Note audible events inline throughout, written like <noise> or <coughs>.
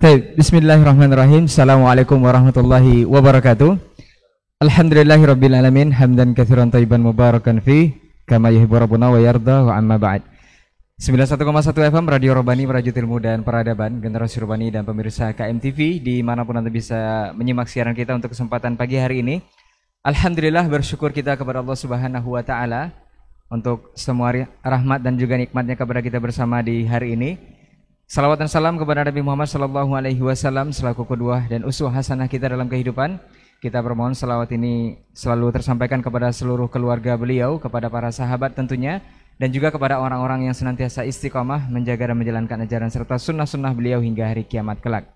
Baik, bismillahirrahmanirrahim. Assalamualaikum warahmatullahi wabarakatuh. rabbil alamin hamdan kathiran taiban mubarakan fi kama yuhibu rabbuna wa yarda wa amma ba'd. 91,1 FM Radio Robani Merajut Ilmu dan Peradaban Generasi Robani dan pemirsa KMTV dimanapun Anda bisa menyimak siaran kita untuk kesempatan pagi hari ini Alhamdulillah bersyukur kita kepada Allah Subhanahu Wa Ta'ala Untuk semua rahmat dan juga nikmatnya kepada kita bersama di hari ini Salawat dan salam kepada Nabi Muhammad Sallallahu Alaihi Wasallam selaku kedua dan usul hasanah kita dalam kehidupan. Kita bermohon salawat ini selalu tersampaikan kepada seluruh keluarga beliau, kepada para sahabat tentunya, dan juga kepada orang-orang yang senantiasa istiqomah menjaga dan menjalankan ajaran serta sunnah-sunnah beliau hingga hari kiamat kelak.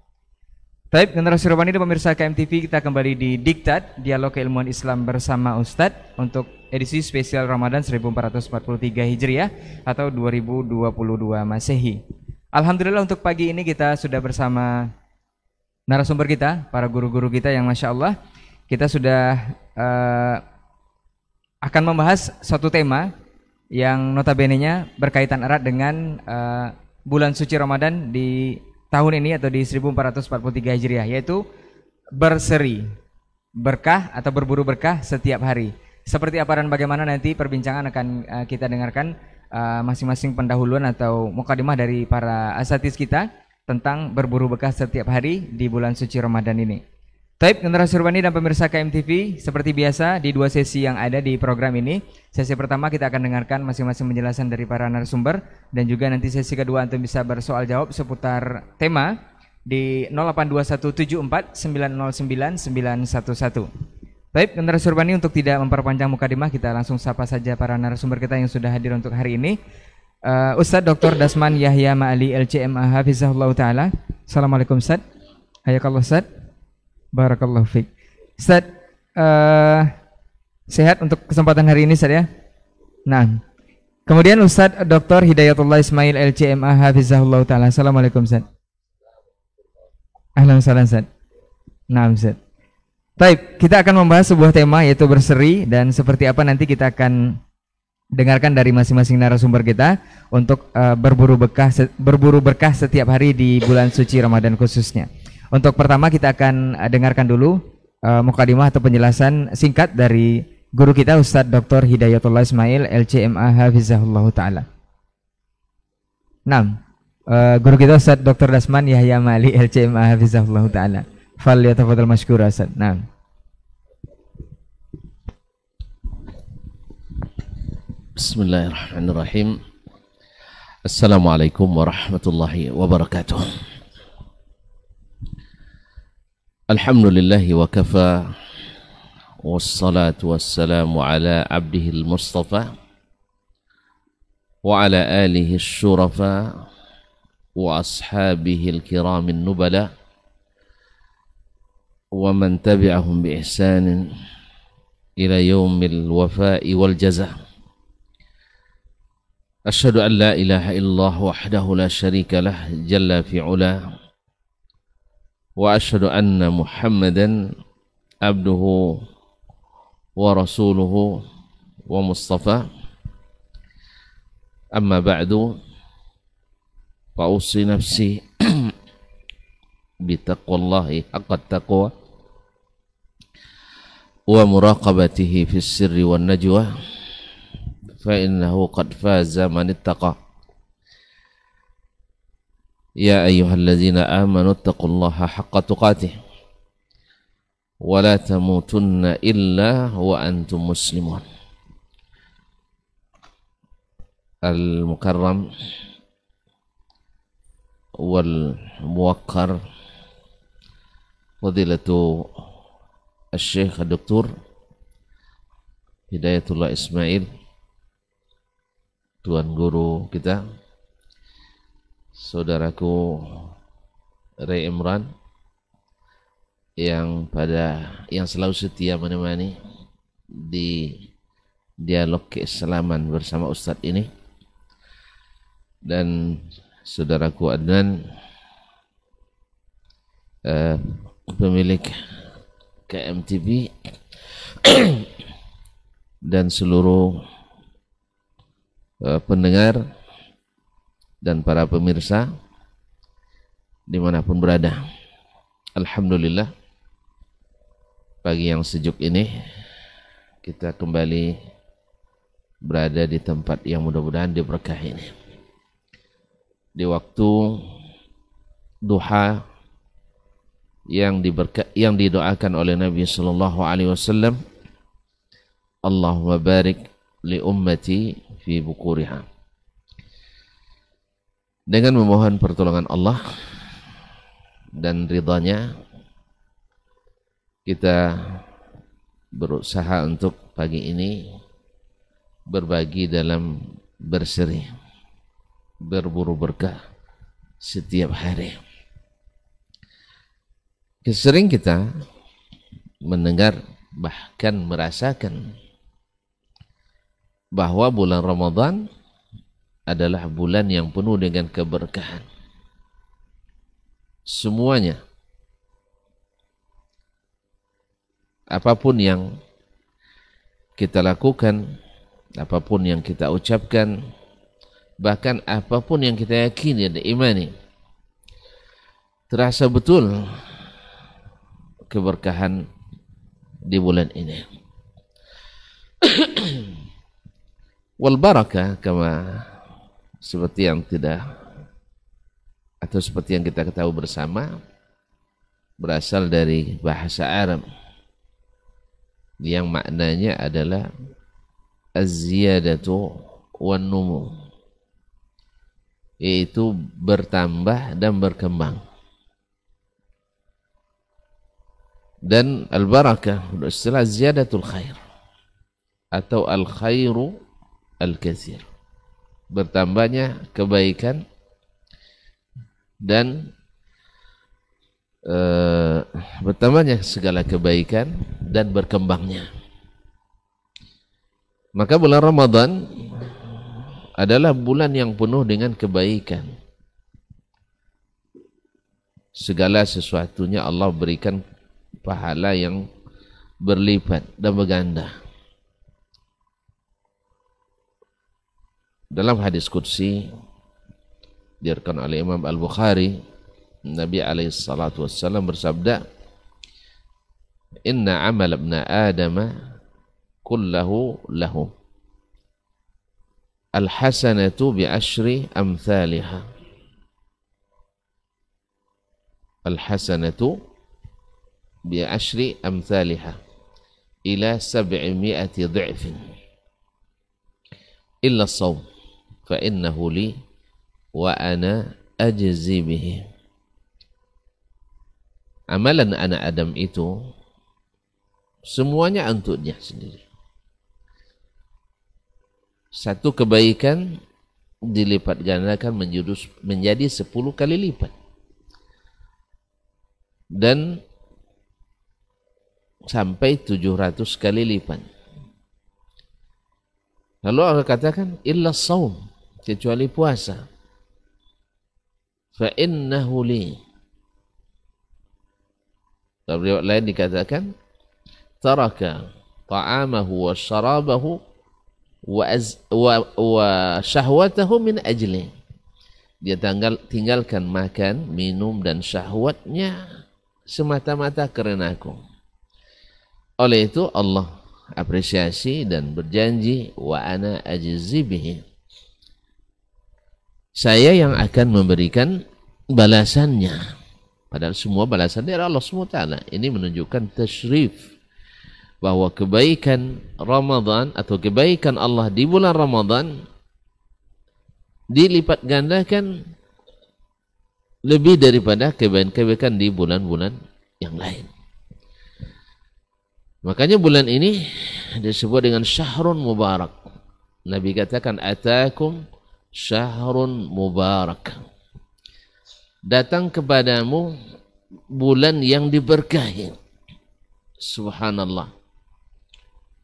Taib generasi Rupani dan pemirsa KMTV kita kembali di Diktat Dialog Keilmuan Islam bersama Ustadz untuk edisi spesial Ramadan 1443 Hijriah atau 2022 Masehi. Alhamdulillah untuk pagi ini kita sudah bersama narasumber kita, para guru-guru kita yang masya Allah kita sudah uh, akan membahas satu tema yang notabene-nya berkaitan erat dengan uh, bulan suci Ramadan di tahun ini atau di 1443 Hijriah yaitu berseri berkah atau berburu berkah setiap hari. Seperti apa dan bagaimana nanti perbincangan akan uh, kita dengarkan Eh, masing-masing uh, pendahuluan atau mukadimah dari para asatis kita tentang berburu bekas setiap hari di bulan suci Ramadan ini. Taib generasi Surbani dan pemirsa KMTV seperti biasa di dua sesi yang ada di program ini. Sesi pertama kita akan dengarkan masing-masing penjelasan dari para narasumber dan juga nanti sesi kedua antum bisa bersoal jawab seputar tema di 082174909911. Baik, generasi urbani untuk tidak memperpanjang muka mukadimah kita langsung sapa saja para narasumber kita yang sudah hadir untuk hari ini. Uh, Ustadz Dr. Dasman Yahya Ma'ali LCMA Hafizahullah Ta'ala. Assalamualaikum Ustaz. Hayakallah Ustaz. Barakallah Fik. Ustaz, uh, eh, sehat untuk kesempatan hari ini Ustaz ya? Nah, kemudian Ustaz Dr. Hidayatullah Ismail LCMA Hafizahullah Ta'ala. Assalamualaikum Ustaz. Ahlan salam Ustaz. Nah Ustaz. Baik, kita akan membahas sebuah tema yaitu berseri dan seperti apa nanti kita akan dengarkan dari masing-masing narasumber kita untuk uh, berburu berkah berburu berkah setiap hari di bulan suci Ramadan khususnya. Untuk pertama kita akan eh, dengarkan dulu uh, mukadimah atau penjelasan singkat dari guru kita Ustadz Dr. Hidayatullah Ismail LCMA Hafizahullah taala. 6. Uh, guru kita Ustadz Dr. Dasman Yahya Mali LCMA Hafizahullah taala. فليتفضل مشكور أسد نعم بسم الله الرحمن الرحيم السلام عليكم ورحمة الله وبركاته الحمد لله وكفى والصلاة والسلام على عبده المصطفى وعلى آله الشرفاء وأصحابه الكرام النبلاء ومن تبعهم بإحسان إلى يوم الوفاء والجزاء أشهد أن لا إله إلا الله وحده لا شريك له جل في علا وأشهد أن محمدا عبده ورسوله ومصطفى أما بعد فأوصي نفسي <coughs> بتقوى الله حق التقوى ومراقبته في السر والنجوى فإنه قد فاز من اتقى يا أيها الذين آمنوا اتقوا الله حق تقاته ولا تموتن إلا وأنتم مسلمون المكرم والموقر فضيلة Syekh Dr. Hidayatullah Ismail Tuan Guru kita Saudaraku Ray Imran yang pada yang selalu setia menemani di dialog keislaman bersama Ustadz ini dan saudaraku Adnan eh, pemilik KMTV <clears throat> dan seluruh uh, pendengar dan para pemirsa dimanapun berada. Alhamdulillah pagi yang sejuk ini kita kembali berada di tempat yang mudah-mudahan diberkahi ini. Di waktu duha yang diberka yang didoakan oleh Nabi sallallahu alaihi wasallam Allahumma barik li ummati fi bukuriha dengan memohon pertolongan Allah dan ridhanya kita berusaha untuk pagi ini berbagi dalam berseri berburu berkah setiap hari sering kita mendengar bahkan merasakan bahwa bulan Ramadan adalah bulan yang penuh dengan keberkahan. Semuanya apapun yang kita lakukan, apapun yang kita ucapkan, bahkan apapun yang kita yakini dan imani terasa betul keberkahan di bulan ini. <clears throat> Wal barakah kama seperti yang tidak atau seperti yang kita ketahui bersama berasal dari bahasa Arab yang maknanya adalah az-ziyadatu wan numu yaitu bertambah dan berkembang dan al-barakah istilah ziyadatul khair atau al-khairu al kazir bertambahnya kebaikan dan eh, bertambahnya segala kebaikan dan berkembangnya maka bulan Ramadan adalah bulan yang penuh dengan kebaikan segala sesuatunya Allah berikan pahala yang berlipat dan berganda. Dalam hadis kursi diriarkan oleh Imam Al-Bukhari Nabi alaihi salatu wasallam bersabda Inna amal ibn Adam kullahu lahu Al-hasanatu bi ashri amthaliha Al-hasanatu bi ashri amthaliha ila sab'imi'ati dhi'fin illa sawm fa innahu li wa ana ajzi bihi amalan anak Adam itu semuanya untuknya sendiri satu kebaikan dilipat gandakan menjadi 10 kali lipat dan sampai 700 kali lipat. Lalu Allah katakan illa saum kecuali puasa. Fa innahu li. Dalam lain dikatakan taraka ta'amahu wa syarabahu wa, az, wa, wa syahwatahu min ajli. Dia tinggalkan makan, minum dan syahwatnya semata-mata karena aku. Oleh itu Allah apresiasi dan berjanji wa ana ajzi Saya yang akan memberikan balasannya. Padahal semua balasan dari Allah SWT. Ini menunjukkan tashrif bahwa kebaikan Ramadan atau kebaikan Allah di bulan Ramadan dilipat gandakan lebih daripada kebaikan-kebaikan di bulan-bulan yang lain. Makanya bulan ini disebut dengan syahrun mubarak. Nabi katakan atakum syahrun mubarak. Datang kepadamu bulan yang diberkahi. Subhanallah.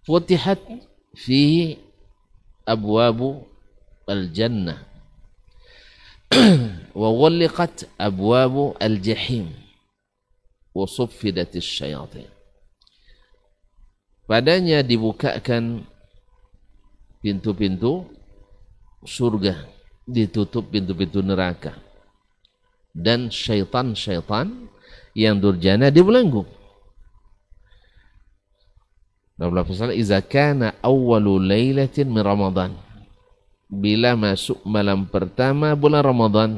Futihat fi abwabu al-jannah. <clears throat> wa ghulqat abwabu al-jahim. Wa suffidat padanya dibukakan pintu-pintu surga ditutup pintu-pintu neraka dan syaitan-syaitan yang durjana dibelenggu Rasulullah SAW Iza kana awalu laylatin min Ramadan Bila masuk malam pertama bulan Ramadan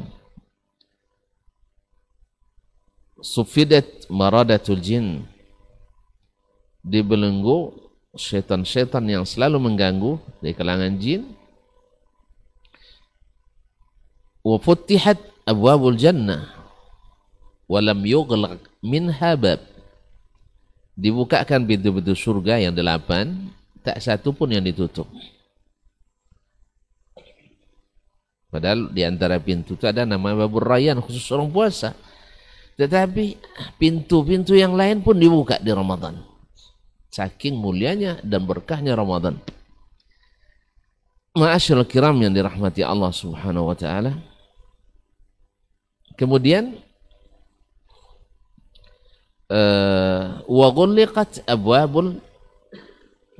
Sufidat maradatul jinn dibelenggu setan-setan yang selalu mengganggu di kalangan jin. Wa futtihat abwabul jannah wa lam yughlaq minha bab. Dibukakan pintu-pintu surga yang delapan, tak satu pun yang ditutup. Padahal di antara pintu itu ada nama Babur Rayyan khusus orang puasa. Tetapi pintu-pintu yang lain pun dibuka di Ramadan. Saking mulianya dan berkahnya Ramadan. Ma'asyil kiram yang dirahmati Allah subhanahu wa ta'ala. Kemudian وَغُلِّقَتْ eh, أَبْوَابُ abwabul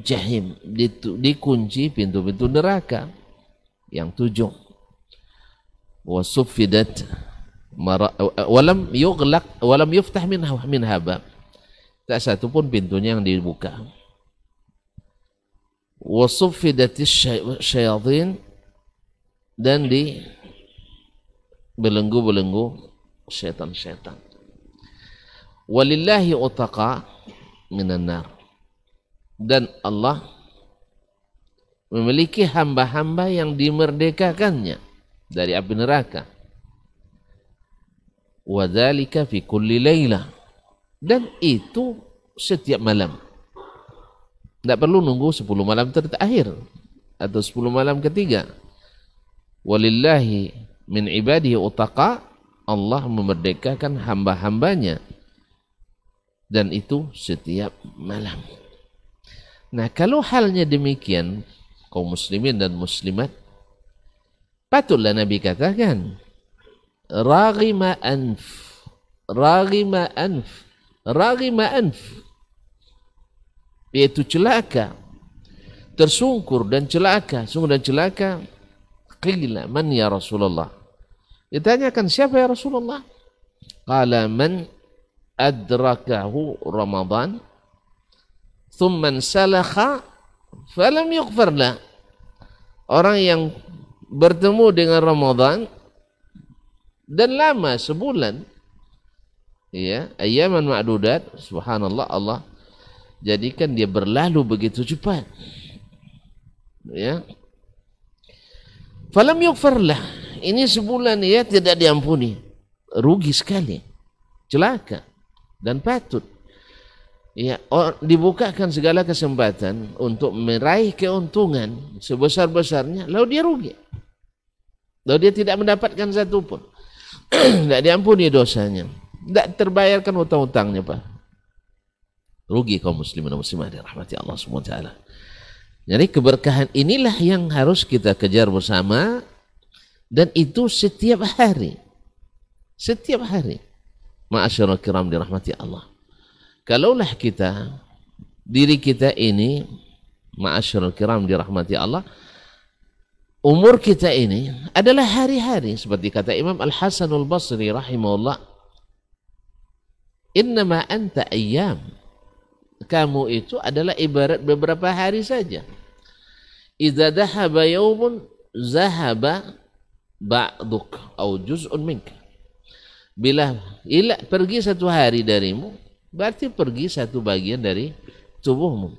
jahim dikunci pintu-pintu neraka yang tujuh wasufidat suffidat walam yughlaq walam yuftah minha minha bab Tak satu pun pintunya yang dibuka. Wasuffidatis syaitin dan di belenggu-belenggu setan-setan. Walillahi utaqa minan nar. Dan Allah memiliki hamba-hamba yang dimerdekakannya dari api neraka. Wadzalika fi kulli laylah. Dan itu setiap malam. Tidak perlu nunggu 10 malam terakhir atau 10 malam ketiga. Walillahi min ibadihi utaqa Allah memerdekakan hamba-hambanya dan itu setiap malam. Nah, kalau halnya demikian, kaum muslimin dan muslimat patutlah Nabi katakan ragima anf ragima anf Raghima anf yaitu celaka tersungkur dan celaka sungguh dan celaka qila man ya Rasulullah ditanyakan siapa ya Rasulullah qala man adrakahu Ramadan thumma salakha falam yughfar la orang yang bertemu dengan Ramadan dan lama sebulan ya ayaman ma'dudat subhanallah Allah jadikan dia berlalu begitu cepat ya falam yughfarlah ini sebulan ya tidak diampuni rugi sekali celaka dan patut ya dibukakan segala kesempatan untuk meraih keuntungan sebesar-besarnya lalu dia rugi lalu dia tidak mendapatkan satu pun <clears throat> tidak diampuni dosanya tidak terbayarkan utang-utangnya Pak. Rugi kaum muslimin dan muslimah dirahmati Allah SWT. Jadi keberkahan inilah yang harus kita kejar bersama dan itu setiap hari. Setiap hari. Ma'asyarul kiram dirahmati Allah. Kalaulah kita, diri kita ini, ma'asyarul kiram dirahmati Allah, umur kita ini adalah hari-hari seperti kata Imam Al-Hasanul Basri rahimahullah Innama anta ayyam. Kamu itu adalah ibarat beberapa hari saja. Idza dahaba yaumun zahaba ba'duk au juz'un minka. Bila ila pergi satu hari darimu, berarti pergi satu bagian dari tubuhmu.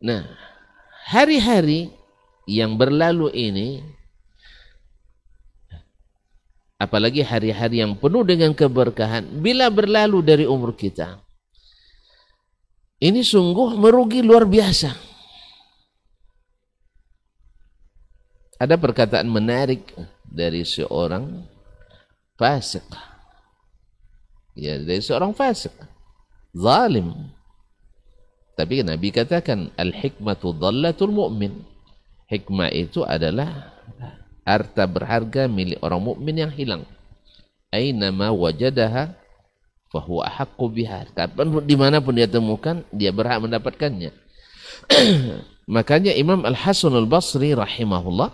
Nah, hari-hari yang berlalu ini apalagi hari-hari yang penuh dengan keberkahan bila berlalu dari umur kita ini sungguh merugi luar biasa ada perkataan menarik dari seorang fasik ya dari seorang fasik zalim tapi Nabi katakan al-hikmatu dhallatul mu'min hikmah itu adalah harta berharga milik orang mukmin yang hilang. Ainama wajadaha fahuwa haqqu biha. Kapan dimanapun dia temukan, dia berhak mendapatkannya. <clears throat> Makanya Imam Al-Hasan Al-Basri rahimahullah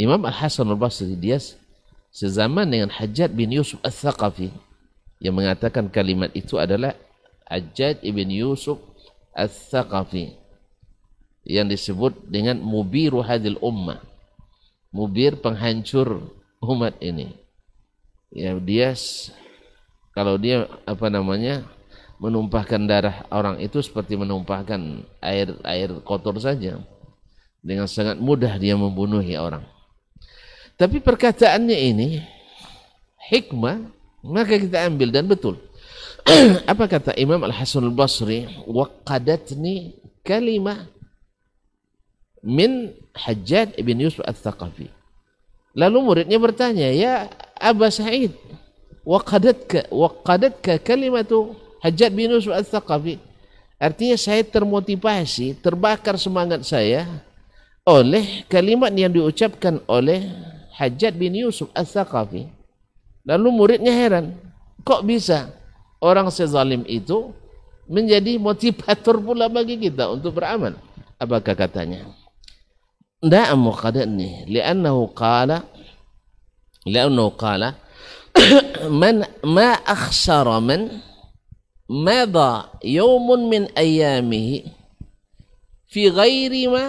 Imam Al-Hasan Al-Basri dia sezaman dengan Hajat bin Yusuf Al-Thaqafi yang mengatakan kalimat itu adalah Hajat bin Yusuf Al-Thaqafi yang disebut dengan Mubiru Hadil Ummah mubir penghancur umat ini ya dia kalau dia apa namanya menumpahkan darah orang itu seperti menumpahkan air air kotor saja dengan sangat mudah dia membunuhi orang tapi perkataannya ini hikmah maka kita ambil dan betul <clears throat> apa kata Imam Al Hasan Al Basri wakadatni kalimah min Hajjaj ibn Yusuf al-Thaqafi. Lalu muridnya bertanya, ya Aba Sa'id, waqadatka, waqadatka kalimatu hajat bin Yusuf al-Thaqafi. Artinya saya termotivasi, terbakar semangat saya oleh kalimat yang diucapkan oleh hajat bin Yusuf al-Thaqafi. Lalu muridnya heran, kok bisa orang sezalim itu menjadi motivator pula bagi kita untuk beramal? Apakah katanya? da'am muqaddani li'annahu qala li'annahu qala man ma akhsara man madha yawmun min ayyamihi fi ghairi ma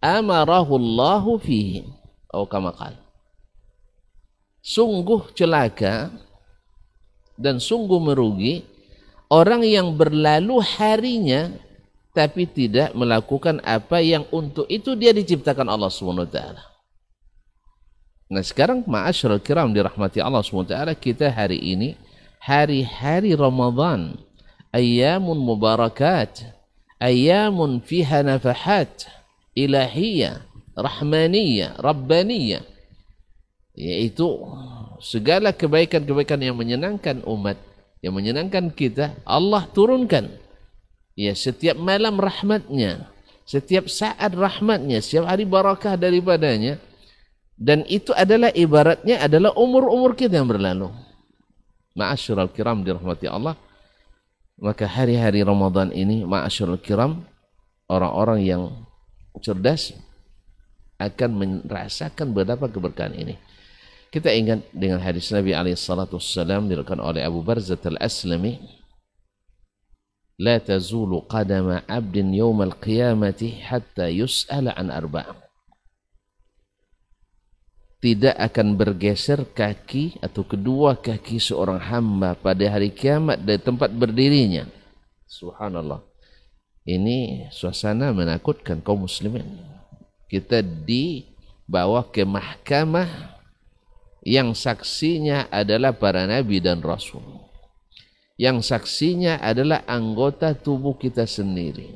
amarahu Allah fihi atau kama qala sungguh celaka dan sungguh merugi orang yang berlalu harinya tapi tidak melakukan apa yang untuk itu dia diciptakan Allah SWT. Nah sekarang ma'asyarul kiram dirahmati Allah SWT kita hari ini hari-hari Ramadan ayamun mubarakat ayamun fiha nafahat ilahiyah rahmaniyah rabbaniyah yaitu segala kebaikan-kebaikan yang menyenangkan umat yang menyenangkan kita Allah turunkan Ya, setiap malam rahmatnya, setiap saat rahmatnya, setiap hari barakah daripadanya. Dan itu adalah ibaratnya adalah umur-umur kita yang berlalu. Ma'asyiral kiram dirahmati Allah. Maka hari-hari Ramadan ini ma'asyiral kiram orang-orang yang cerdas akan merasakan berapa keberkahan ini. Kita ingat dengan hadis Nabi alaihi salatu wasallam oleh Abu Barzah al-Aslami la tazulu qadama abdin yawmal qiyamati hatta yus'ala an arba' tidak akan bergeser kaki atau kedua kaki seorang hamba pada hari kiamat dari tempat berdirinya subhanallah ini suasana menakutkan kaum muslimin kita dibawa ke mahkamah yang saksinya adalah para nabi dan rasul yang saksinya adalah anggota tubuh kita sendiri.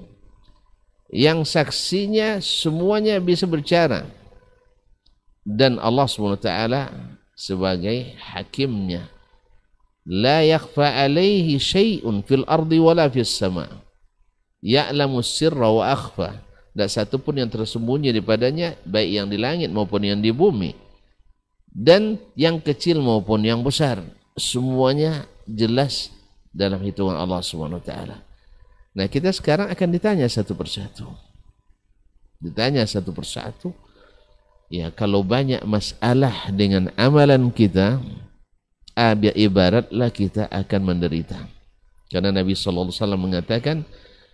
Yang saksinya semuanya bisa berbicara. Dan Allah SWT sebagai hakimnya. La yakhfa alaihi syai'un fil ardi wala fis sama. Ya'lamu sirra wa akhfa. Tidak satu pun yang tersembunyi daripadanya, baik yang di langit maupun yang di bumi. Dan yang kecil maupun yang besar, semuanya jelas dalam hitungan Allah Subhanahu wa taala. Nah, kita sekarang akan ditanya satu persatu. Ditanya satu persatu. Ya, kalau banyak masalah dengan amalan kita, ibaratlah kita akan menderita. Karena Nabi sallallahu alaihi wasallam mengatakan,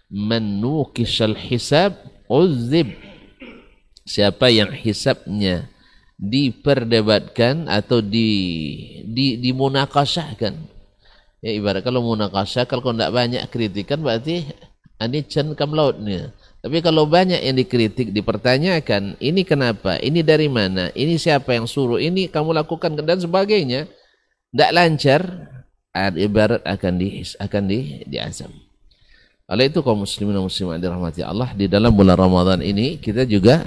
"Man nukishal hisab uzib." Siapa yang hisabnya diperdebatkan atau di, di dimunakasahkan ya ibarat kalau munakasya kalau tidak banyak kritikan berarti ah, ini jen kam lautnya tapi kalau banyak yang dikritik, dipertanyakan, ini kenapa, ini dari mana, ini siapa yang suruh, ini kamu lakukan dan sebagainya, tidak lancar, ah, ibarat akan di akan di diazam. Oleh itu kaum muslimin dan muslimat dirahmati Allah di dalam bulan Ramadan ini kita juga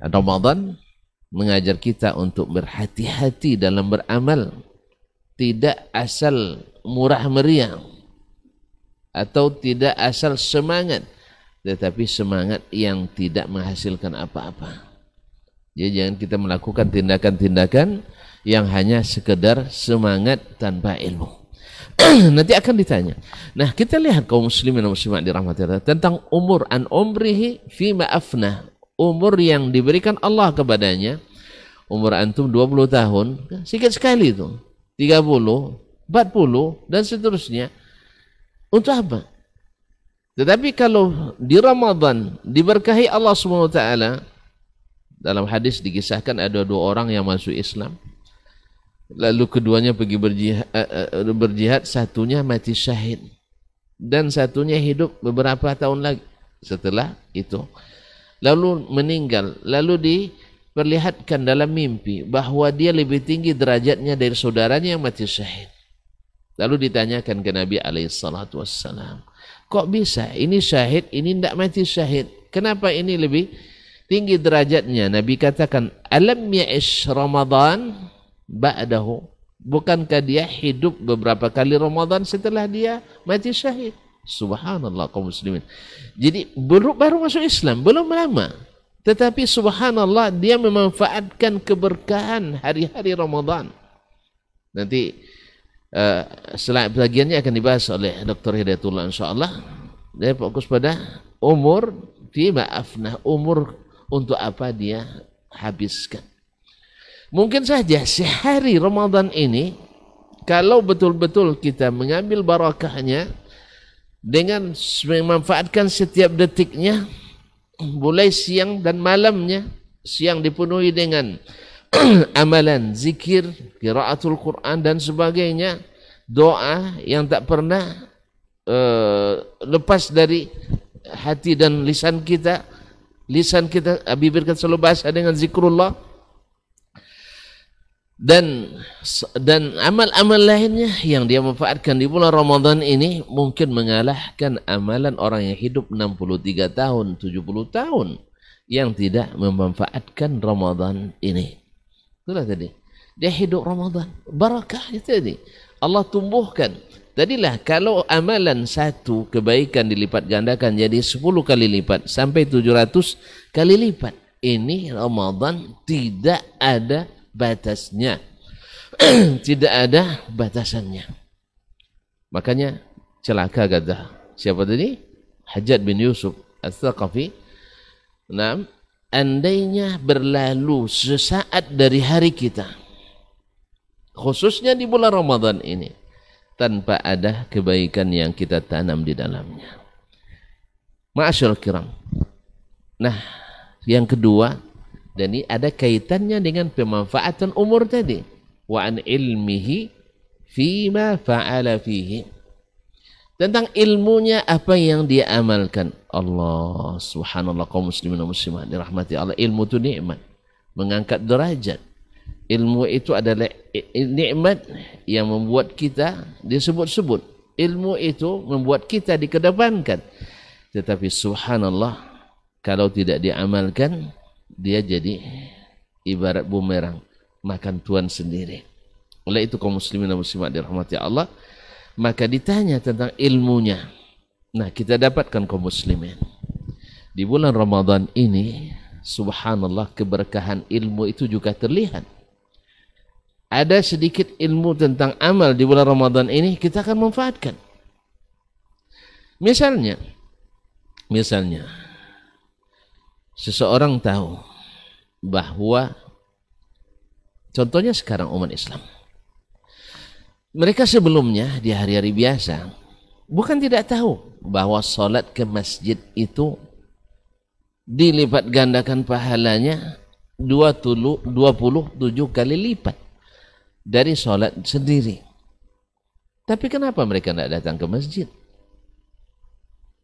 ah, Ramadan mengajar kita untuk berhati-hati dalam beramal. Tidak asal murah meriah atau tidak asal semangat tetapi semangat yang tidak menghasilkan apa-apa. Jadi ya, jangan kita melakukan tindakan-tindakan yang hanya sekedar semangat tanpa ilmu. <clears throat> Nanti akan ditanya. Nah, kita lihat kaum muslimin dan muslimat dirahmati Allah tentang umur an umrihi fi ma'afna. Umur yang diberikan Allah kepadanya. Umur antum 20 tahun, kan? sikit sekali itu. 30, 40 dan seterusnya. Untuk apa? Tetapi kalau di Ramadan diberkahi Allah SWT dalam hadis dikisahkan ada dua orang yang masuk Islam. Lalu keduanya pergi berjihad, eh, eh, berjihad satunya mati syahid dan satunya hidup beberapa tahun lagi setelah itu. Lalu meninggal, lalu diperlihatkan dalam mimpi bahwa dia lebih tinggi derajatnya dari saudaranya yang mati syahid. Lalu ditanyakan ke Nabi alaihissalatu wassalam. Kok bisa? Ini syahid, ini tidak mati syahid. Kenapa ini lebih tinggi derajatnya? Nabi katakan, Alam ya'ish Ramadan ba'dahu. Bukankah dia hidup beberapa kali Ramadan setelah dia mati syahid? Subhanallah kaum muslimin. Jadi baru, baru masuk Islam, belum lama. Tetapi subhanallah dia memanfaatkan keberkahan hari-hari Ramadan. Nanti Eh, selain bagiannya akan dibahas oleh Dr. Hidayatullah insyaallah dia fokus pada umur tiba afna umur untuk apa dia habiskan mungkin saja sehari Ramadan ini kalau betul-betul kita mengambil barakahnya dengan memanfaatkan setiap detiknya mulai siang dan malamnya siang dipenuhi dengan <clears throat> amalan, zikir, kiraatul Quran dan sebagainya, doa yang tak pernah eh, lepas dari hati dan lisan kita. Lisan kita bibir kita selalu bahasa dengan zikrullah dan dan amal-amal lainnya yang dia manfaatkan di bulan Ramadan ini mungkin mengalahkan amalan orang yang hidup 63 tahun, 70 tahun yang tidak memanfaatkan Ramadan ini. Itulah tadi. Dia hidup Ramadan. Barakah itu tadi. Allah tumbuhkan. Tadilah kalau amalan satu kebaikan dilipat gandakan jadi 10 kali lipat sampai 700 kali lipat. Ini Ramadan tidak ada batasnya. <clears throat> tidak ada batasannya. Makanya celaka kata siapa tadi? Hajat bin Yusuf Al-Thaqafi. Nah, andainya berlalu sesaat dari hari kita khususnya di bulan Ramadan ini tanpa ada kebaikan yang kita tanam di dalamnya ma'asyur kiram nah yang kedua dan ini ada kaitannya dengan pemanfaatan umur tadi wa an ilmihi fima fa'ala fihi tentang ilmunya apa yang dia amalkan Allah subhanallah kaum muslimin dan muslimat dirahmati Allah ilmu itu nikmat mengangkat derajat ilmu itu adalah nikmat yang membuat kita disebut-sebut ilmu itu membuat kita dikedepankan tetapi subhanallah kalau tidak diamalkan dia jadi ibarat bumerang makan tuan sendiri oleh itu kaum muslimin dan muslimat dirahmati Allah maka ditanya tentang ilmunya. Nah, kita dapatkan kaum muslimin. Di bulan Ramadan ini, subhanallah keberkahan ilmu itu juga terlihat. Ada sedikit ilmu tentang amal di bulan Ramadan ini kita akan memanfaatkan. Misalnya, misalnya seseorang tahu bahwa contohnya sekarang umat Islam mereka sebelumnya di hari-hari biasa bukan tidak tahu bahwa solat ke masjid itu dilipat gandakan pahalanya puluh 27 kali lipat dari solat sendiri. Tapi kenapa mereka tidak datang ke masjid?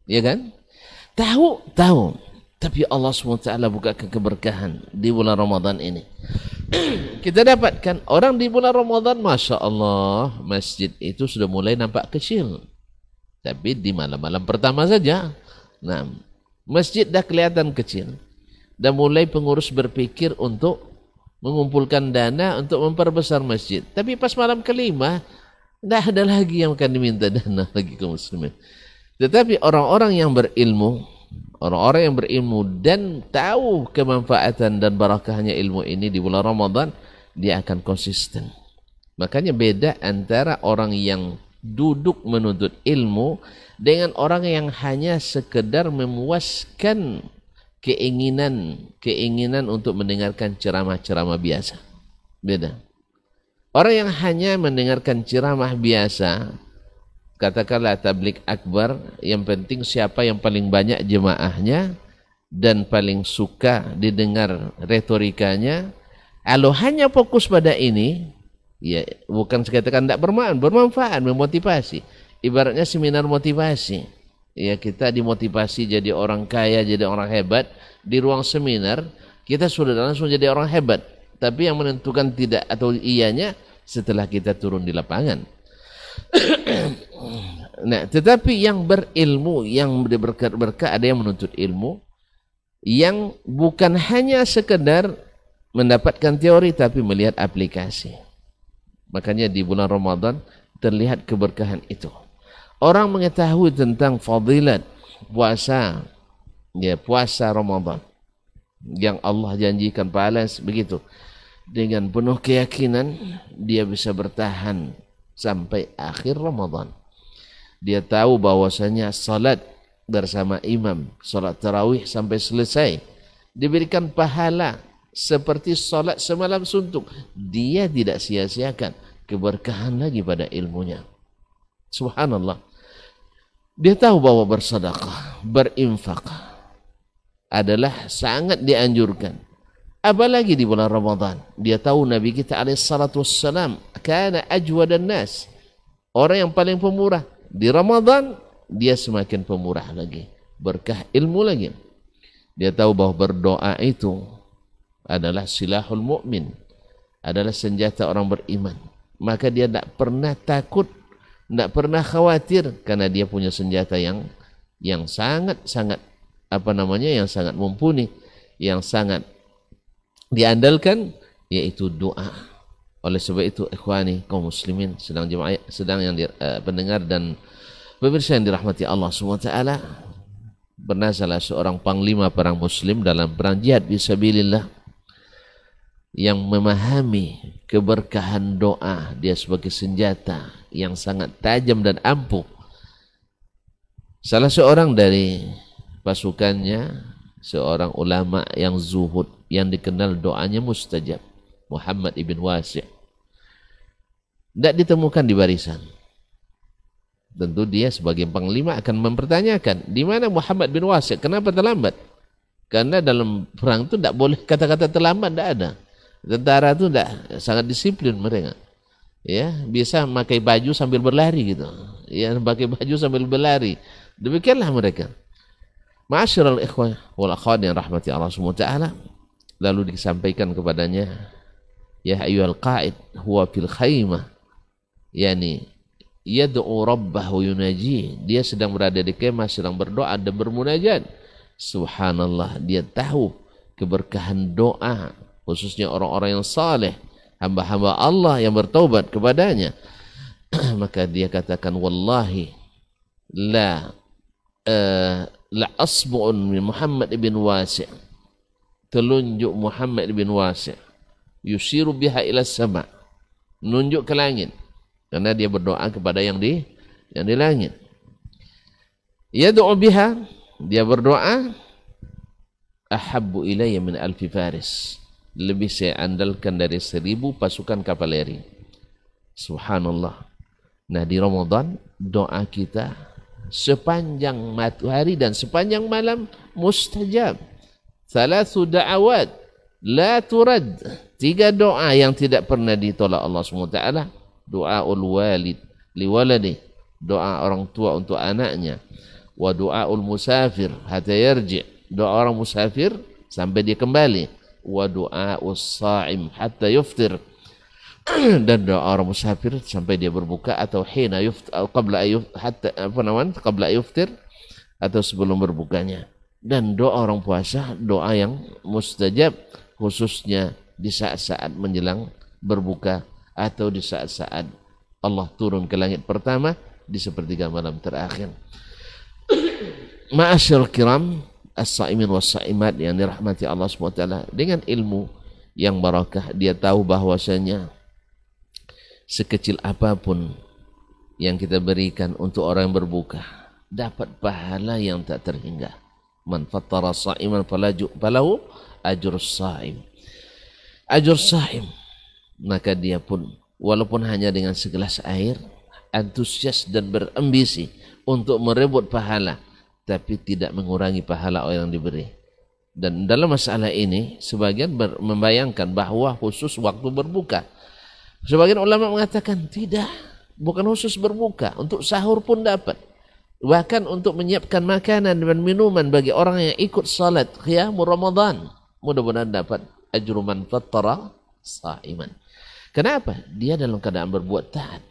Ya kan? Tahu, tahu. Tapi Allah SWT bukakan keberkahan di bulan Ramadan ini. <clears throat> Kita dapatkan orang di bulan Ramadan, Masya Allah, masjid itu sudah mulai nampak kecil. Tapi di malam-malam pertama saja, nah, masjid dah kelihatan kecil. Dan mulai pengurus berpikir untuk mengumpulkan dana untuk memperbesar masjid. Tapi pas malam kelima, dah ada lagi yang akan diminta dana <laughs> lagi ke muslimin. Tetapi orang-orang yang berilmu, Orang-orang yang berilmu dan tahu kemanfaatan dan barakahnya ilmu ini di bulan Ramadan, dia akan konsisten. Makanya beda antara orang yang duduk menuntut ilmu dengan orang yang hanya sekedar memuaskan keinginan keinginan untuk mendengarkan ceramah-ceramah biasa. Beda. Orang yang hanya mendengarkan ceramah biasa katakanlah tablik akbar yang penting siapa yang paling banyak jemaahnya dan paling suka didengar retorikanya kalau hanya fokus pada ini ya bukan sekatakan tidak bermanfaat bermanfaat memotivasi ibaratnya seminar motivasi ya kita dimotivasi jadi orang kaya jadi orang hebat di ruang seminar kita sudah langsung jadi orang hebat tapi yang menentukan tidak atau ianya setelah kita turun di lapangan nah, tetapi yang berilmu, yang berkat berkat ada yang menuntut ilmu yang bukan hanya sekedar mendapatkan teori tapi melihat aplikasi. Makanya di bulan Ramadan terlihat keberkahan itu. Orang mengetahui tentang fadilat puasa ya puasa Ramadan yang Allah janjikan pahala begitu. Dengan penuh keyakinan dia bisa bertahan sampai akhir Ramadan. Dia tahu bahwasanya salat bersama imam, salat tarawih sampai selesai diberikan pahala seperti salat semalam suntuk. Dia tidak sia-siakan keberkahan lagi pada ilmunya. Subhanallah. Dia tahu bahwa bersedekah, berinfak adalah sangat dianjurkan Apalagi di bulan Ramadan. Dia tahu Nabi kita alaihissalatu wassalam kana ajwadan nas. Orang yang paling pemurah. Di Ramadan dia semakin pemurah lagi. Berkah ilmu lagi. Dia tahu bahwa berdoa itu adalah silahul mukmin, adalah senjata orang beriman. Maka dia tidak pernah takut, tidak pernah khawatir karena dia punya senjata yang yang sangat sangat apa namanya yang sangat mumpuni, yang sangat diandalkan yaitu doa. Oleh sebab itu ikhwani kaum muslimin sedang jemaah sedang yang di, uh, pendengar dan pemirsa yang dirahmati Allah SWT pernah salah seorang panglima perang muslim dalam perang jihad fisabilillah yang memahami keberkahan doa dia sebagai senjata yang sangat tajam dan ampuh. Salah seorang dari pasukannya seorang ulama yang zuhud yang dikenal doanya mustajab Muhammad ibn Wasi' tidak ditemukan di barisan tentu dia sebagai panglima akan mempertanyakan di mana Muhammad bin Wasi' kenapa terlambat karena dalam perang itu tidak boleh kata-kata terlambat tidak ada tentara itu tidak sangat disiplin mereka ya bisa pakai baju sambil berlari gitu ya pakai baju sambil berlari demikianlah mereka Ma'asyiral ikhwah wal akhwat yang rahmati Allah Subhanahu taala lalu disampaikan kepadanya ya ayyuhal qa'id huwa fil khaimah yakni yad'u rabbahu yunaji dia sedang berada di kemah sedang berdoa dan bermunajat subhanallah dia tahu keberkahan doa khususnya orang-orang yang saleh hamba-hamba Allah yang bertobat kepadanya <clears throat> maka dia katakan wallahi la uh, la asbu'un min Muhammad ibn Wasi' telunjuk Muhammad ibn Wasi' yusiru biha ila sama nunjuk ke langit karena dia berdoa kepada yang di yang di langit yad'u biha dia berdoa ahabbu ilayya min alfi faris lebih saya andalkan dari seribu pasukan kavaleri subhanallah nah di Ramadan doa kita sepanjang matahari dan sepanjang malam mustajab. Salah sudah awat la turad. Tiga doa yang tidak pernah ditolak Allah SWT. Doa ul walid liwaladi. Doa orang tua untuk anaknya. Wa doa ul musafir hatta yarji. Doa orang musafir sampai dia kembali. Wa doa us sa'im hatta yuftir <clears throat> dan doa orang musafir sampai dia berbuka atau hina yuft qabla ayuf hatta apa namanya qabla yuftir atau sebelum berbukanya dan doa orang puasa doa yang mustajab khususnya di saat-saat menjelang berbuka atau di saat-saat Allah turun ke langit pertama di sepertiga malam terakhir <clears throat> Ma'asyil kiram as-saimin was-saimat yang dirahmati Allah SWT dengan ilmu yang barakah dia tahu bahwasanya sekecil apapun yang kita berikan untuk orang yang berbuka dapat pahala yang tak terhingga. Man fattara sa'iman falaju falahu ajur sa'im. Ajur sa'im. Maka dia pun walaupun hanya dengan segelas air antusias dan berambisi untuk merebut pahala tapi tidak mengurangi pahala orang yang diberi. Dan dalam masalah ini sebagian membayangkan bahwa khusus waktu berbuka Sebagian ulama mengatakan tidak, bukan khusus berbuka, untuk sahur pun dapat. Bahkan untuk menyiapkan makanan dan minuman bagi orang yang ikut salat qiyamu Ramadan. Mudah-mudahan dapat ajruman fattara saiman. Kenapa? Dia dalam keadaan berbuat taat.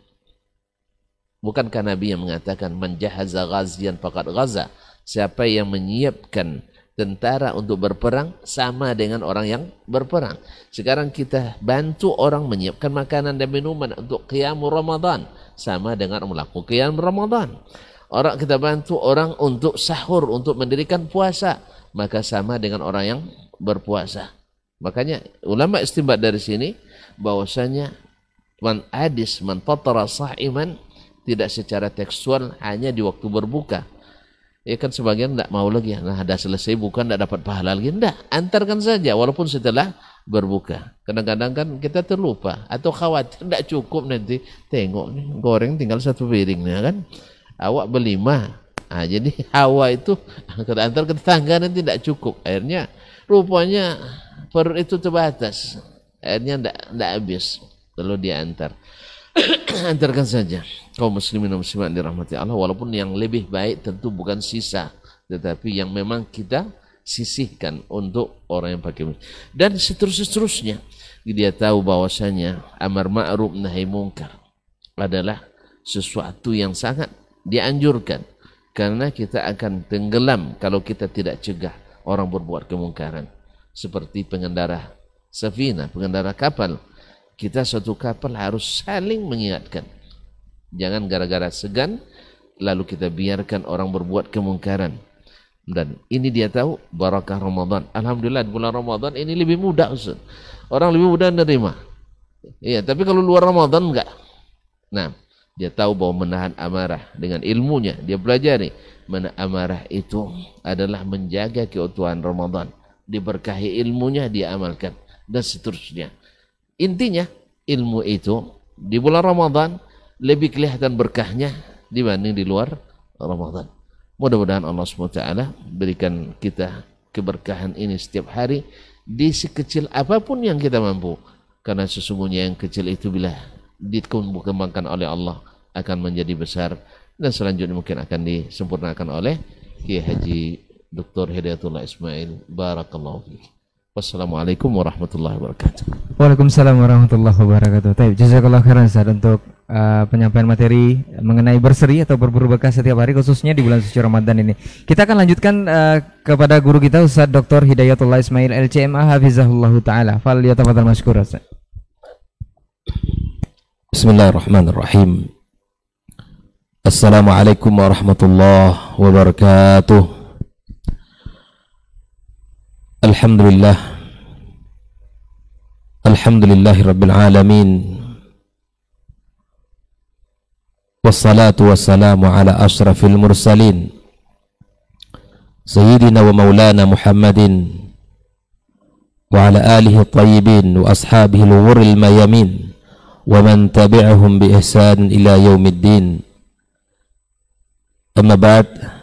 Bukankah Nabi yang mengatakan man jahaza ghazian faqad ghaza? Siapa yang menyiapkan tentara untuk berperang sama dengan orang yang berperang. Sekarang kita bantu orang menyiapkan makanan dan minuman untuk qiyam Ramadan sama dengan melakukan qiyam Ramadan. Orang kita bantu orang untuk sahur untuk mendirikan puasa maka sama dengan orang yang berpuasa. Makanya ulama istimbat dari sini bahwasanya man adis man fatara sahiman tidak secara tekstual hanya di waktu berbuka ya kan sebagian tidak mau lagi nah ada selesai bukan tidak dapat pahala lagi tidak antarkan saja walaupun setelah berbuka kadang-kadang kan kita terlupa atau khawatir tidak cukup nanti tengok nih goreng tinggal satu piring ya kan awak berlima nah, jadi <laughs> hawa itu <laughs> antar ke tetangga nanti tidak cukup akhirnya rupanya perut itu terbatas akhirnya tidak habis perlu diantar <coughs> Antarkan saja kaum muslimin dan muslimat dirahmati Allah walaupun yang lebih baik tentu bukan sisa tetapi yang memang kita sisihkan untuk orang yang pakai Dan seterusnya seterusnya dia tahu bahwasanya amar ma'ruf nahi mungkar adalah sesuatu yang sangat dianjurkan karena kita akan tenggelam kalau kita tidak cegah orang berbuat kemungkaran seperti pengendara safina, pengendara kapal kita suatu kapal harus saling mengingatkan. Jangan gara-gara segan lalu kita biarkan orang berbuat kemungkaran. Dan ini dia tahu barakah Ramadan. Alhamdulillah bulan Ramadan ini lebih mudah Orang lebih mudah menerima. Iya, tapi kalau luar Ramadan enggak. Nah, dia tahu bahwa menahan amarah dengan ilmunya, dia pelajari mana amarah itu adalah menjaga keutuhan Ramadan. Diberkahi ilmunya dia amalkan dan seterusnya. Intinya ilmu itu di bulan Ramadan lebih kelihatan berkahnya dibanding di luar Ramadan. Mudah-mudahan Allah SWT berikan kita keberkahan ini setiap hari di sekecil apapun yang kita mampu. Karena sesungguhnya yang kecil itu bila dikembangkan oleh Allah akan menjadi besar dan selanjutnya mungkin akan disempurnakan oleh Kiai Haji Dr. Hidayatullah Ismail. Barakallahu fiqh. Wassalamualaikum warahmatullahi wabarakatuh. Waalaikumsalam warahmatullahi wabarakatuh. Taib, jazakallah khairan Ustaz untuk uh, penyampaian materi mengenai berseri atau berburu bekas setiap hari khususnya di bulan suci Ramadan ini. Kita akan lanjutkan uh, kepada guru kita Ustaz Dr. Hidayatullah Ismail LCMA Hafizahullah taala. Fal yatafadhal masykur Ustaz. Bismillahirrahmanirrahim. Assalamualaikum warahmatullahi wabarakatuh. الحمد لله الحمد لله رب العالمين والصلاة والسلام على أشرف المرسلين سيدنا ومولانا محمد وعلى آله الطيبين وأصحابه الغر الميامين ومن تبعهم بإحسان إلى يوم الدين أما بعد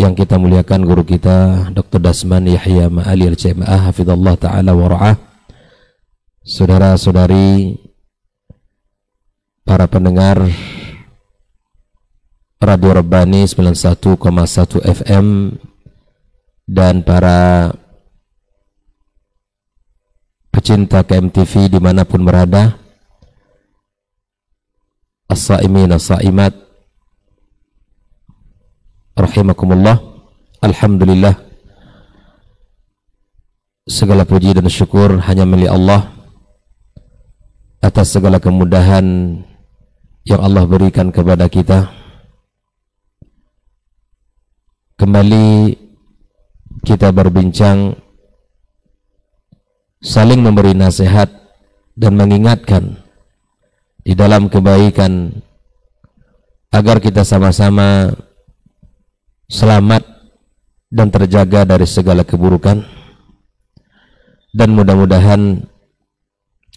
yang kita muliakan guru kita Dr. Dasman Yahya Ma'ali Al-Jamaah Hafizullah Ta'ala Wara'ah Saudara-saudari Para pendengar Radio Rabbani 91,1 FM Dan para Pecinta KMTV dimanapun berada As-sa'imin as-sa'imat rahimakumullah Alhamdulillah segala puji dan syukur hanya milik Allah atas segala kemudahan yang Allah berikan kepada kita kembali kita berbincang saling memberi nasihat dan mengingatkan di dalam kebaikan agar kita sama-sama selamat dan terjaga dari segala keburukan dan mudah-mudahan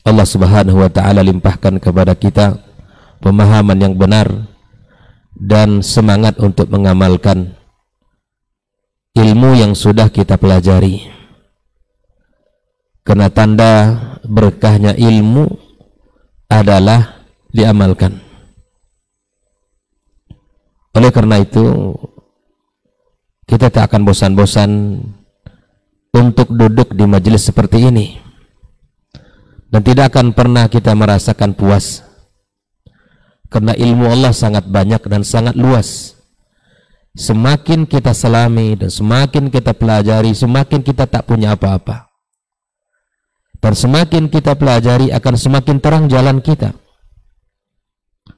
Allah Subhanahu wa taala limpahkan kepada kita pemahaman yang benar dan semangat untuk mengamalkan ilmu yang sudah kita pelajari karena tanda berkahnya ilmu adalah diamalkan oleh karena itu kita tak akan bosan-bosan untuk duduk di majelis seperti ini dan tidak akan pernah kita merasakan puas karena ilmu Allah sangat banyak dan sangat luas semakin kita selami dan semakin kita pelajari semakin kita tak punya apa-apa dan semakin kita pelajari akan semakin terang jalan kita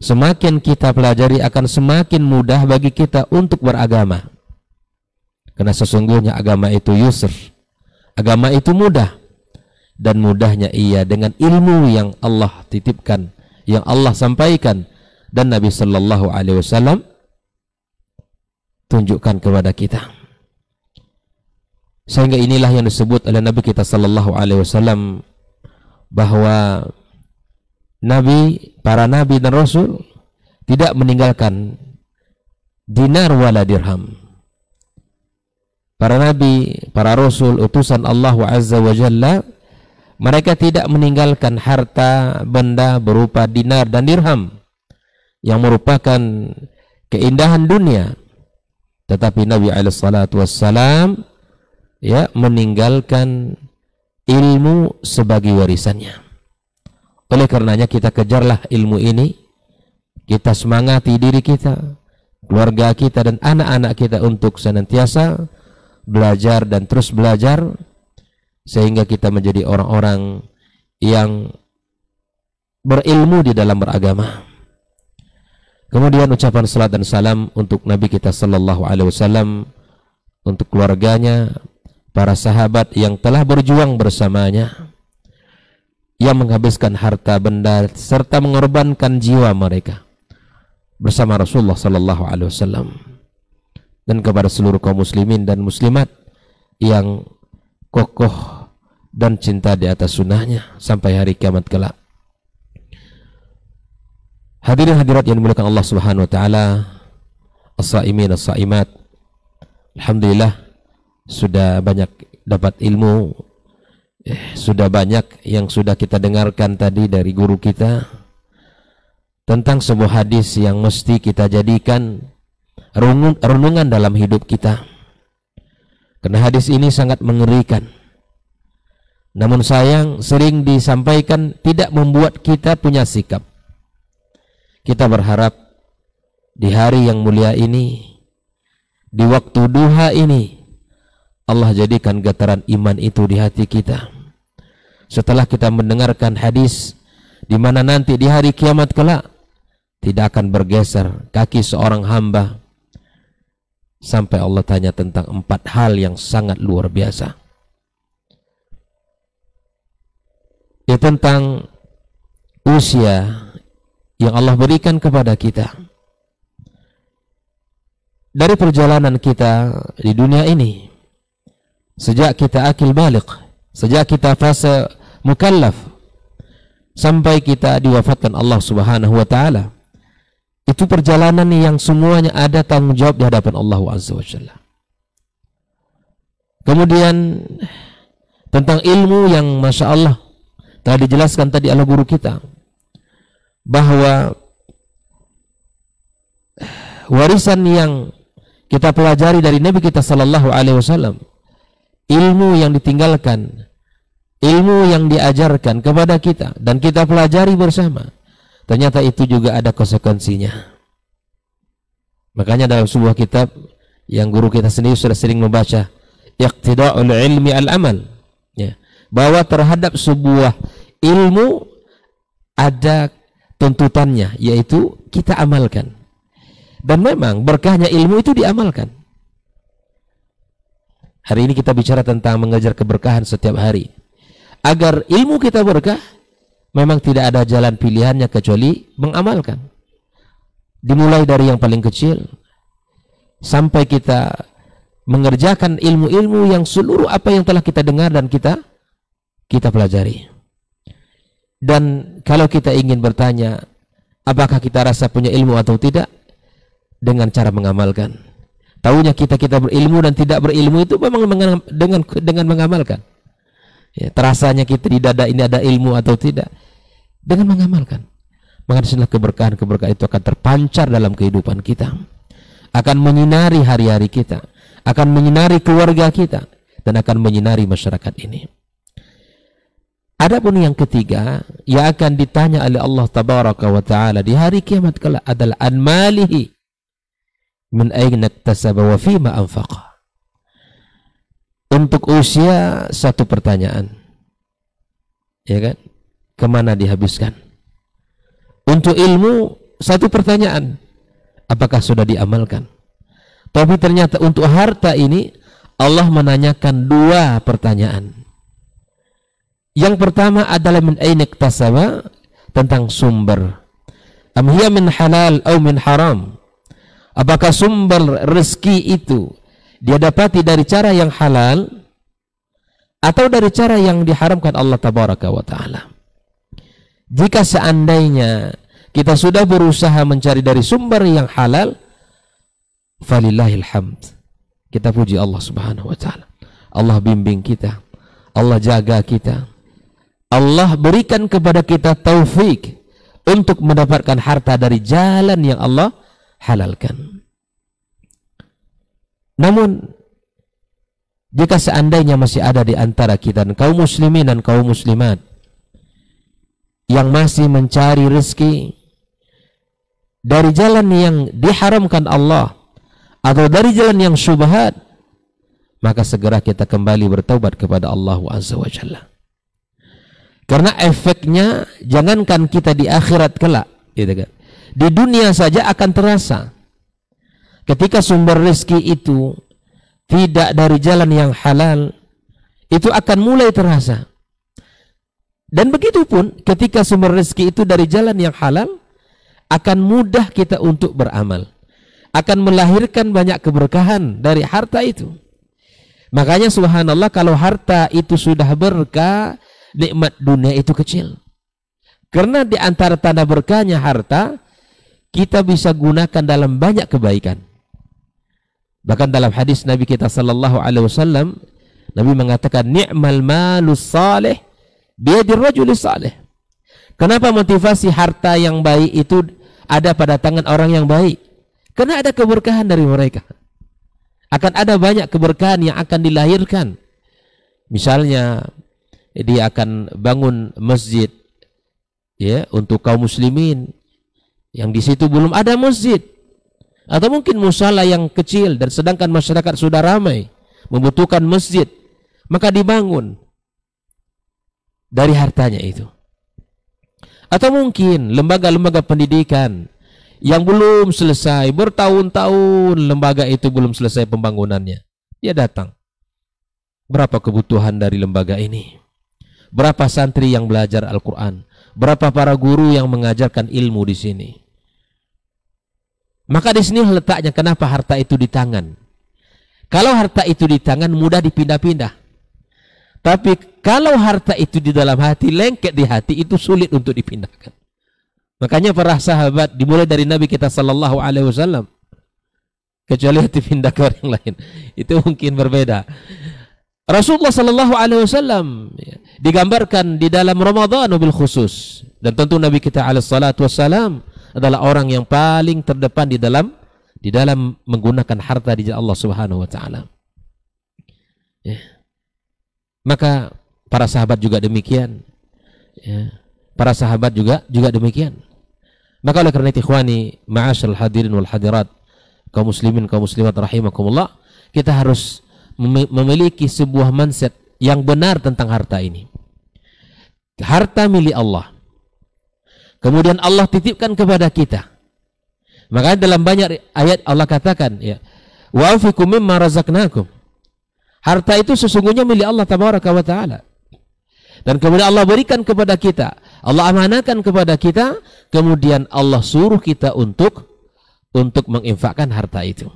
semakin kita pelajari akan semakin mudah bagi kita untuk beragama karena sesungguhnya agama itu yusr. Agama itu mudah. Dan mudahnya ia dengan ilmu yang Allah titipkan, yang Allah sampaikan dan Nabi Shallallahu alaihi wasallam tunjukkan kepada kita. Sehingga inilah yang disebut oleh Nabi kita Shallallahu alaihi wasallam bahwa nabi, para nabi dan rasul tidak meninggalkan dinar wala dirham para nabi, para rasul, utusan Allah Azza wa Jalla, mereka tidak meninggalkan harta benda berupa dinar dan dirham yang merupakan keindahan dunia. Tetapi Nabi alaihi wasallam ya meninggalkan ilmu sebagai warisannya. Oleh karenanya kita kejarlah ilmu ini, kita semangati diri kita, keluarga kita dan anak-anak kita untuk senantiasa belajar dan terus belajar sehingga kita menjadi orang-orang yang berilmu di dalam beragama. Kemudian ucapan salat dan salam untuk Nabi kita sallallahu alaihi wasallam untuk keluarganya, para sahabat yang telah berjuang bersamanya yang menghabiskan harta benda serta mengorbankan jiwa mereka bersama Rasulullah sallallahu alaihi wasallam dan kepada seluruh kaum muslimin dan muslimat yang kokoh dan cinta di atas sunnahnya sampai hari kiamat kelak. Hadirin hadirat yang dimuliakan Allah Subhanahu wa taala, as-saimin as-saimat. Alhamdulillah sudah banyak dapat ilmu eh, sudah banyak yang sudah kita dengarkan tadi dari guru kita tentang sebuah hadis yang mesti kita jadikan renungan dalam hidup kita. Karena hadis ini sangat mengerikan. Namun sayang sering disampaikan tidak membuat kita punya sikap. Kita berharap di hari yang mulia ini, di waktu duha ini, Allah jadikan getaran iman itu di hati kita. Setelah kita mendengarkan hadis di mana nanti di hari kiamat kelak tidak akan bergeser kaki seorang hamba sampai Allah tanya tentang empat hal yang sangat luar biasa ya tentang usia yang Allah berikan kepada kita dari perjalanan kita di dunia ini sejak kita akil balik sejak kita fase mukallaf sampai kita diwafatkan Allah Subhanahu wa taala itu perjalanan yang semuanya ada tanggung jawab di hadapan Allah Azza wa Jalla. Kemudian tentang ilmu yang Masya Allah telah dijelaskan tadi oleh guru kita bahwa warisan yang kita pelajari dari Nabi kita Sallallahu Alaihi Wasallam ilmu yang ditinggalkan ilmu yang diajarkan kepada kita dan kita pelajari bersama ternyata itu juga ada konsekuensinya. Makanya dalam sebuah kitab yang guru kita sendiri sudah sering membaca, iqtida'ul ilmi al-amal. Ya. Bahwa terhadap sebuah ilmu ada tuntutannya, yaitu kita amalkan. Dan memang berkahnya ilmu itu diamalkan. Hari ini kita bicara tentang mengejar keberkahan setiap hari. Agar ilmu kita berkah, memang tidak ada jalan pilihannya kecuali mengamalkan. Dimulai dari yang paling kecil sampai kita mengerjakan ilmu-ilmu yang seluruh apa yang telah kita dengar dan kita kita pelajari. Dan kalau kita ingin bertanya apakah kita rasa punya ilmu atau tidak dengan cara mengamalkan. Tahunya kita kita berilmu dan tidak berilmu itu memang dengan dengan mengamalkan ya, terasanya kita di dada ini ada ilmu atau tidak dengan mengamalkan maka keberkahan-keberkahan itu akan terpancar dalam kehidupan kita akan menyinari hari-hari kita akan menyinari keluarga kita dan akan menyinari masyarakat ini Adapun yang ketiga yang akan ditanya oleh Allah tabaraka wa taala di hari kiamat kelak adalah an malihi min aina wa fima anfaqa untuk usia satu pertanyaan. Ya kan? Kemana dihabiskan? Untuk ilmu satu pertanyaan. Apakah sudah diamalkan? Tapi ternyata untuk harta ini Allah menanyakan dua pertanyaan. Yang pertama adalah min ainik tasawa tentang sumber. Am min halal atau min haram? Apakah sumber rezeki itu dia dapati dari cara yang halal atau dari cara yang diharamkan Allah tabaraka wa taala. Jika seandainya kita sudah berusaha mencari dari sumber yang halal, falillahil hamd. Kita puji Allah Subhanahu wa taala. Allah bimbing kita, Allah jaga kita. Allah berikan kepada kita taufik untuk mendapatkan harta dari jalan yang Allah halalkan. Namun jika seandainya masih ada di antara kita dan kaum muslimin dan kaum muslimat yang masih mencari rezeki dari jalan yang diharamkan Allah atau dari jalan yang syubhat maka segera kita kembali bertobat kepada Allah Azza wa Jalla. Karena efeknya jangankan kita di akhirat kelak, gitu kan. Di dunia saja akan terasa ketika sumber rezeki itu tidak dari jalan yang halal, itu akan mulai terasa. Dan begitu pun ketika sumber rezeki itu dari jalan yang halal, akan mudah kita untuk beramal. Akan melahirkan banyak keberkahan dari harta itu. Makanya subhanallah kalau harta itu sudah berkah, nikmat dunia itu kecil. Karena di antara tanda berkahnya harta, kita bisa gunakan dalam banyak kebaikan. Bahkan dalam hadis Nabi kita sallallahu alaihi wasallam Nabi mengatakan ni'mal malus salih biyadir rajuli salih. Kenapa motivasi harta yang baik itu ada pada tangan orang yang baik? Karena ada keberkahan dari mereka. Akan ada banyak keberkahan yang akan dilahirkan. Misalnya dia akan bangun masjid ya untuk kaum muslimin yang di situ belum ada masjid atau mungkin musala yang kecil dan sedangkan masyarakat sudah ramai membutuhkan masjid maka dibangun dari hartanya itu atau mungkin lembaga-lembaga pendidikan yang belum selesai bertahun-tahun lembaga itu belum selesai pembangunannya dia datang berapa kebutuhan dari lembaga ini berapa santri yang belajar Al-Qur'an berapa para guru yang mengajarkan ilmu di sini maka di sini letaknya kenapa harta itu di tangan. Kalau harta itu di tangan mudah dipindah-pindah. Tapi kalau harta itu di dalam hati, lengket di hati itu sulit untuk dipindahkan. Makanya para sahabat dimulai dari Nabi kita Shallallahu Alaihi Wasallam kecuali hati pindah ke orang lain itu mungkin berbeda. Rasulullah Shallallahu Alaihi Wasallam ya, digambarkan di dalam Ramadan mobil khusus dan tentu Nabi kita Alaihi Wasallam adalah orang yang paling terdepan di dalam di dalam menggunakan harta di jalan Allah Subhanahu wa taala. Ya. Maka para sahabat juga demikian. Ya. Para sahabat juga juga demikian. Maka oleh karena itu ikhwani, ma'asyar hadirin wal hadirat, kaum muslimin kaum muslimat rahimakumullah, kita harus memiliki sebuah mindset yang benar tentang harta ini. Harta milik Allah. Kemudian Allah titipkan kepada kita. Maka dalam banyak ayat Allah katakan ya, wa mimma Harta itu sesungguhnya milik Allah tabaraka wa taala. Dan kemudian Allah berikan kepada kita, Allah amanahkan kepada kita, kemudian Allah suruh kita untuk untuk menginfakkan harta itu.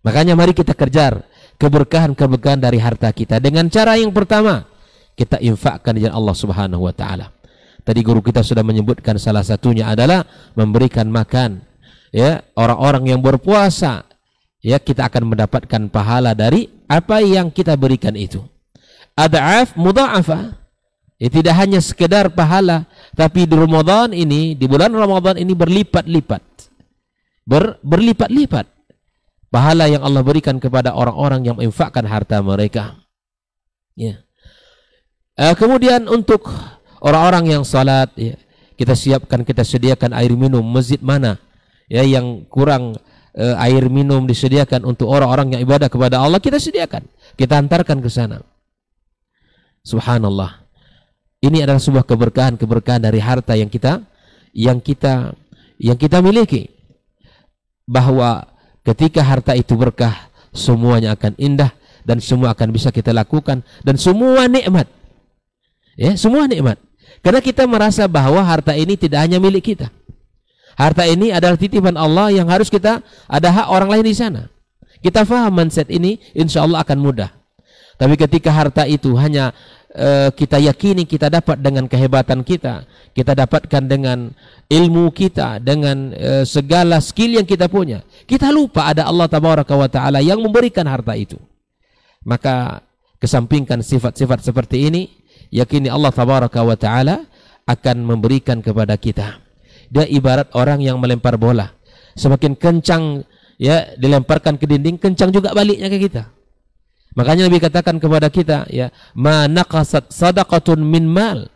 Makanya mari kita kejar keberkahan-keberkahan dari harta kita dengan cara yang pertama, kita infakkan di Allah Subhanahu wa taala. Tadi guru kita sudah menyebutkan salah satunya adalah memberikan makan. Ya, orang-orang yang berpuasa ya kita akan mendapatkan pahala dari apa yang kita berikan itu. Ad'af mudha'afa. Ya, tidak hanya sekedar pahala, tapi di Ramadan ini, di bulan Ramadan ini berlipat-lipat. Ber, berlipat-lipat. Pahala yang Allah berikan kepada orang-orang yang menginfakkan harta mereka. Ya. Eh, kemudian untuk orang-orang yang salat ya, kita siapkan kita sediakan air minum masjid mana ya yang kurang e, air minum disediakan untuk orang-orang yang ibadah kepada Allah kita sediakan kita antarkan ke sana subhanallah ini adalah sebuah keberkahan keberkahan dari harta yang kita yang kita yang kita miliki bahwa ketika harta itu berkah semuanya akan indah dan semua akan bisa kita lakukan dan semua nikmat ya semua nikmat karena kita merasa bahwa harta ini tidak hanya milik kita. Harta ini adalah titipan Allah yang harus kita ada hak orang lain di sana. Kita faham mindset ini, insya Allah akan mudah. Tapi ketika harta itu hanya e, kita yakini kita dapat dengan kehebatan kita, kita dapatkan dengan ilmu kita, dengan e, segala skill yang kita punya, kita lupa ada Allah wa Taala yang memberikan harta itu. Maka kesampingkan sifat-sifat seperti ini yakini Allah tabaraka wa taala akan memberikan kepada kita. Dia ibarat orang yang melempar bola. Semakin kencang ya dilemparkan ke dinding, kencang juga baliknya ke kita. Makanya lebih katakan kepada kita ya, mana sadaqatun min mal.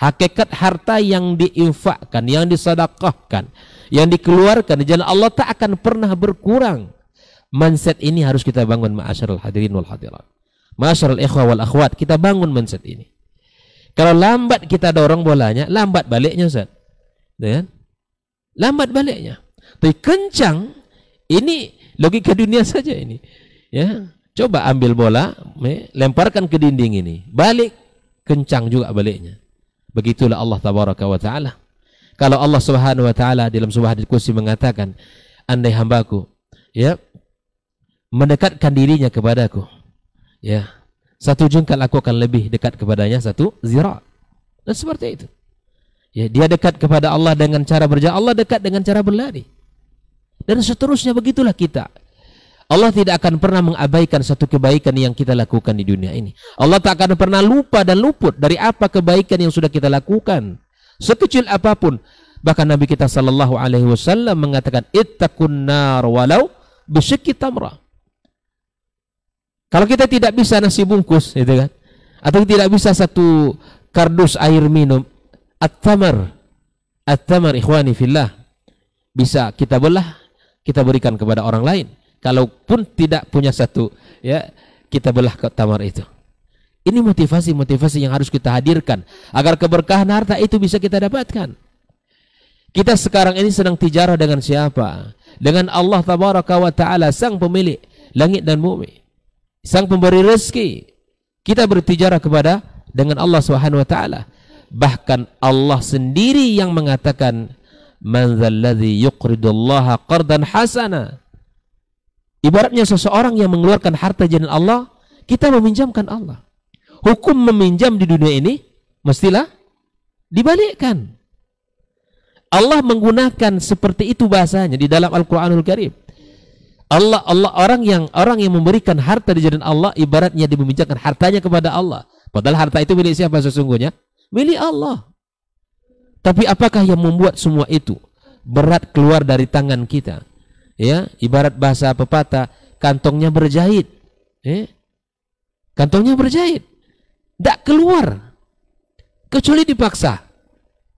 Hakikat harta yang diinfakkan, yang disedekahkan, yang dikeluarkan di jalan Allah tak akan pernah berkurang. Mindset ini harus kita bangun ma'asyarul hadirin wal hadirat. Ma'asyarul ikhwah wal akhwat, kita bangun mindset ini. Kalau lambat kita dorong bolanya, lambat baliknya Ustaz. lihat, gitu kan? Lambat baliknya. Tapi kencang ini logika dunia <laughs> saja ini. Ya, coba ambil bola, lemparkan ke dinding ini. Balik kencang juga baliknya. Begitulah Allah tabaraka wa taala. Kalau Allah Subhanahu wa taala dalam sebuah hadis kursi mengatakan, andai hambaku ya mendekatkan dirinya kepadaku, ya satu jengkal aku akan lebih dekat kepadanya satu zira. Dan seperti itu. Ya, dia dekat kepada Allah dengan cara berjalan, Allah dekat dengan cara berlari. Dan seterusnya begitulah kita. Allah tidak akan pernah mengabaikan satu kebaikan yang kita lakukan di dunia ini. Allah tak akan pernah lupa dan luput dari apa kebaikan yang sudah kita lakukan. Sekecil apapun. Bahkan Nabi kita sallallahu alaihi wasallam mengatakan ittaqun nar walau bisyikki tamrah. Kalau kita tidak bisa nasi bungkus, gitu kan? Atau tidak bisa satu kardus air minum, at-tamar, at-tamar ikhwani fillah. Bisa kita belah, kita berikan kepada orang lain. Kalaupun tidak punya satu, ya kita belah ke tamar itu. Ini motivasi-motivasi yang harus kita hadirkan agar keberkahan harta itu bisa kita dapatkan. Kita sekarang ini sedang tijarah dengan siapa? Dengan Allah Tabaraka wa Ta'ala, Sang Pemilik Langit dan Bumi sang pemberi rezeki. Kita bertijarah kepada dengan Allah Subhanahu wa taala. Bahkan Allah sendiri yang mengatakan man dzalladzi yuqridullaha qardan hasana. Ibaratnya seseorang yang mengeluarkan harta jalan Allah, kita meminjamkan Allah. Hukum meminjam di dunia ini mestilah dibalikkan. Allah menggunakan seperti itu bahasanya di dalam Al-Qur'anul Karim. Allah Allah orang yang orang yang memberikan harta di jalan Allah ibaratnya dimeminjamkan hartanya kepada Allah. Padahal harta itu milik siapa sesungguhnya? Milik Allah. Tapi apakah yang membuat semua itu berat keluar dari tangan kita? Ya, ibarat bahasa pepatah, kantongnya berjahit. Eh? Kantongnya berjahit. Tidak keluar. Kecuali dipaksa.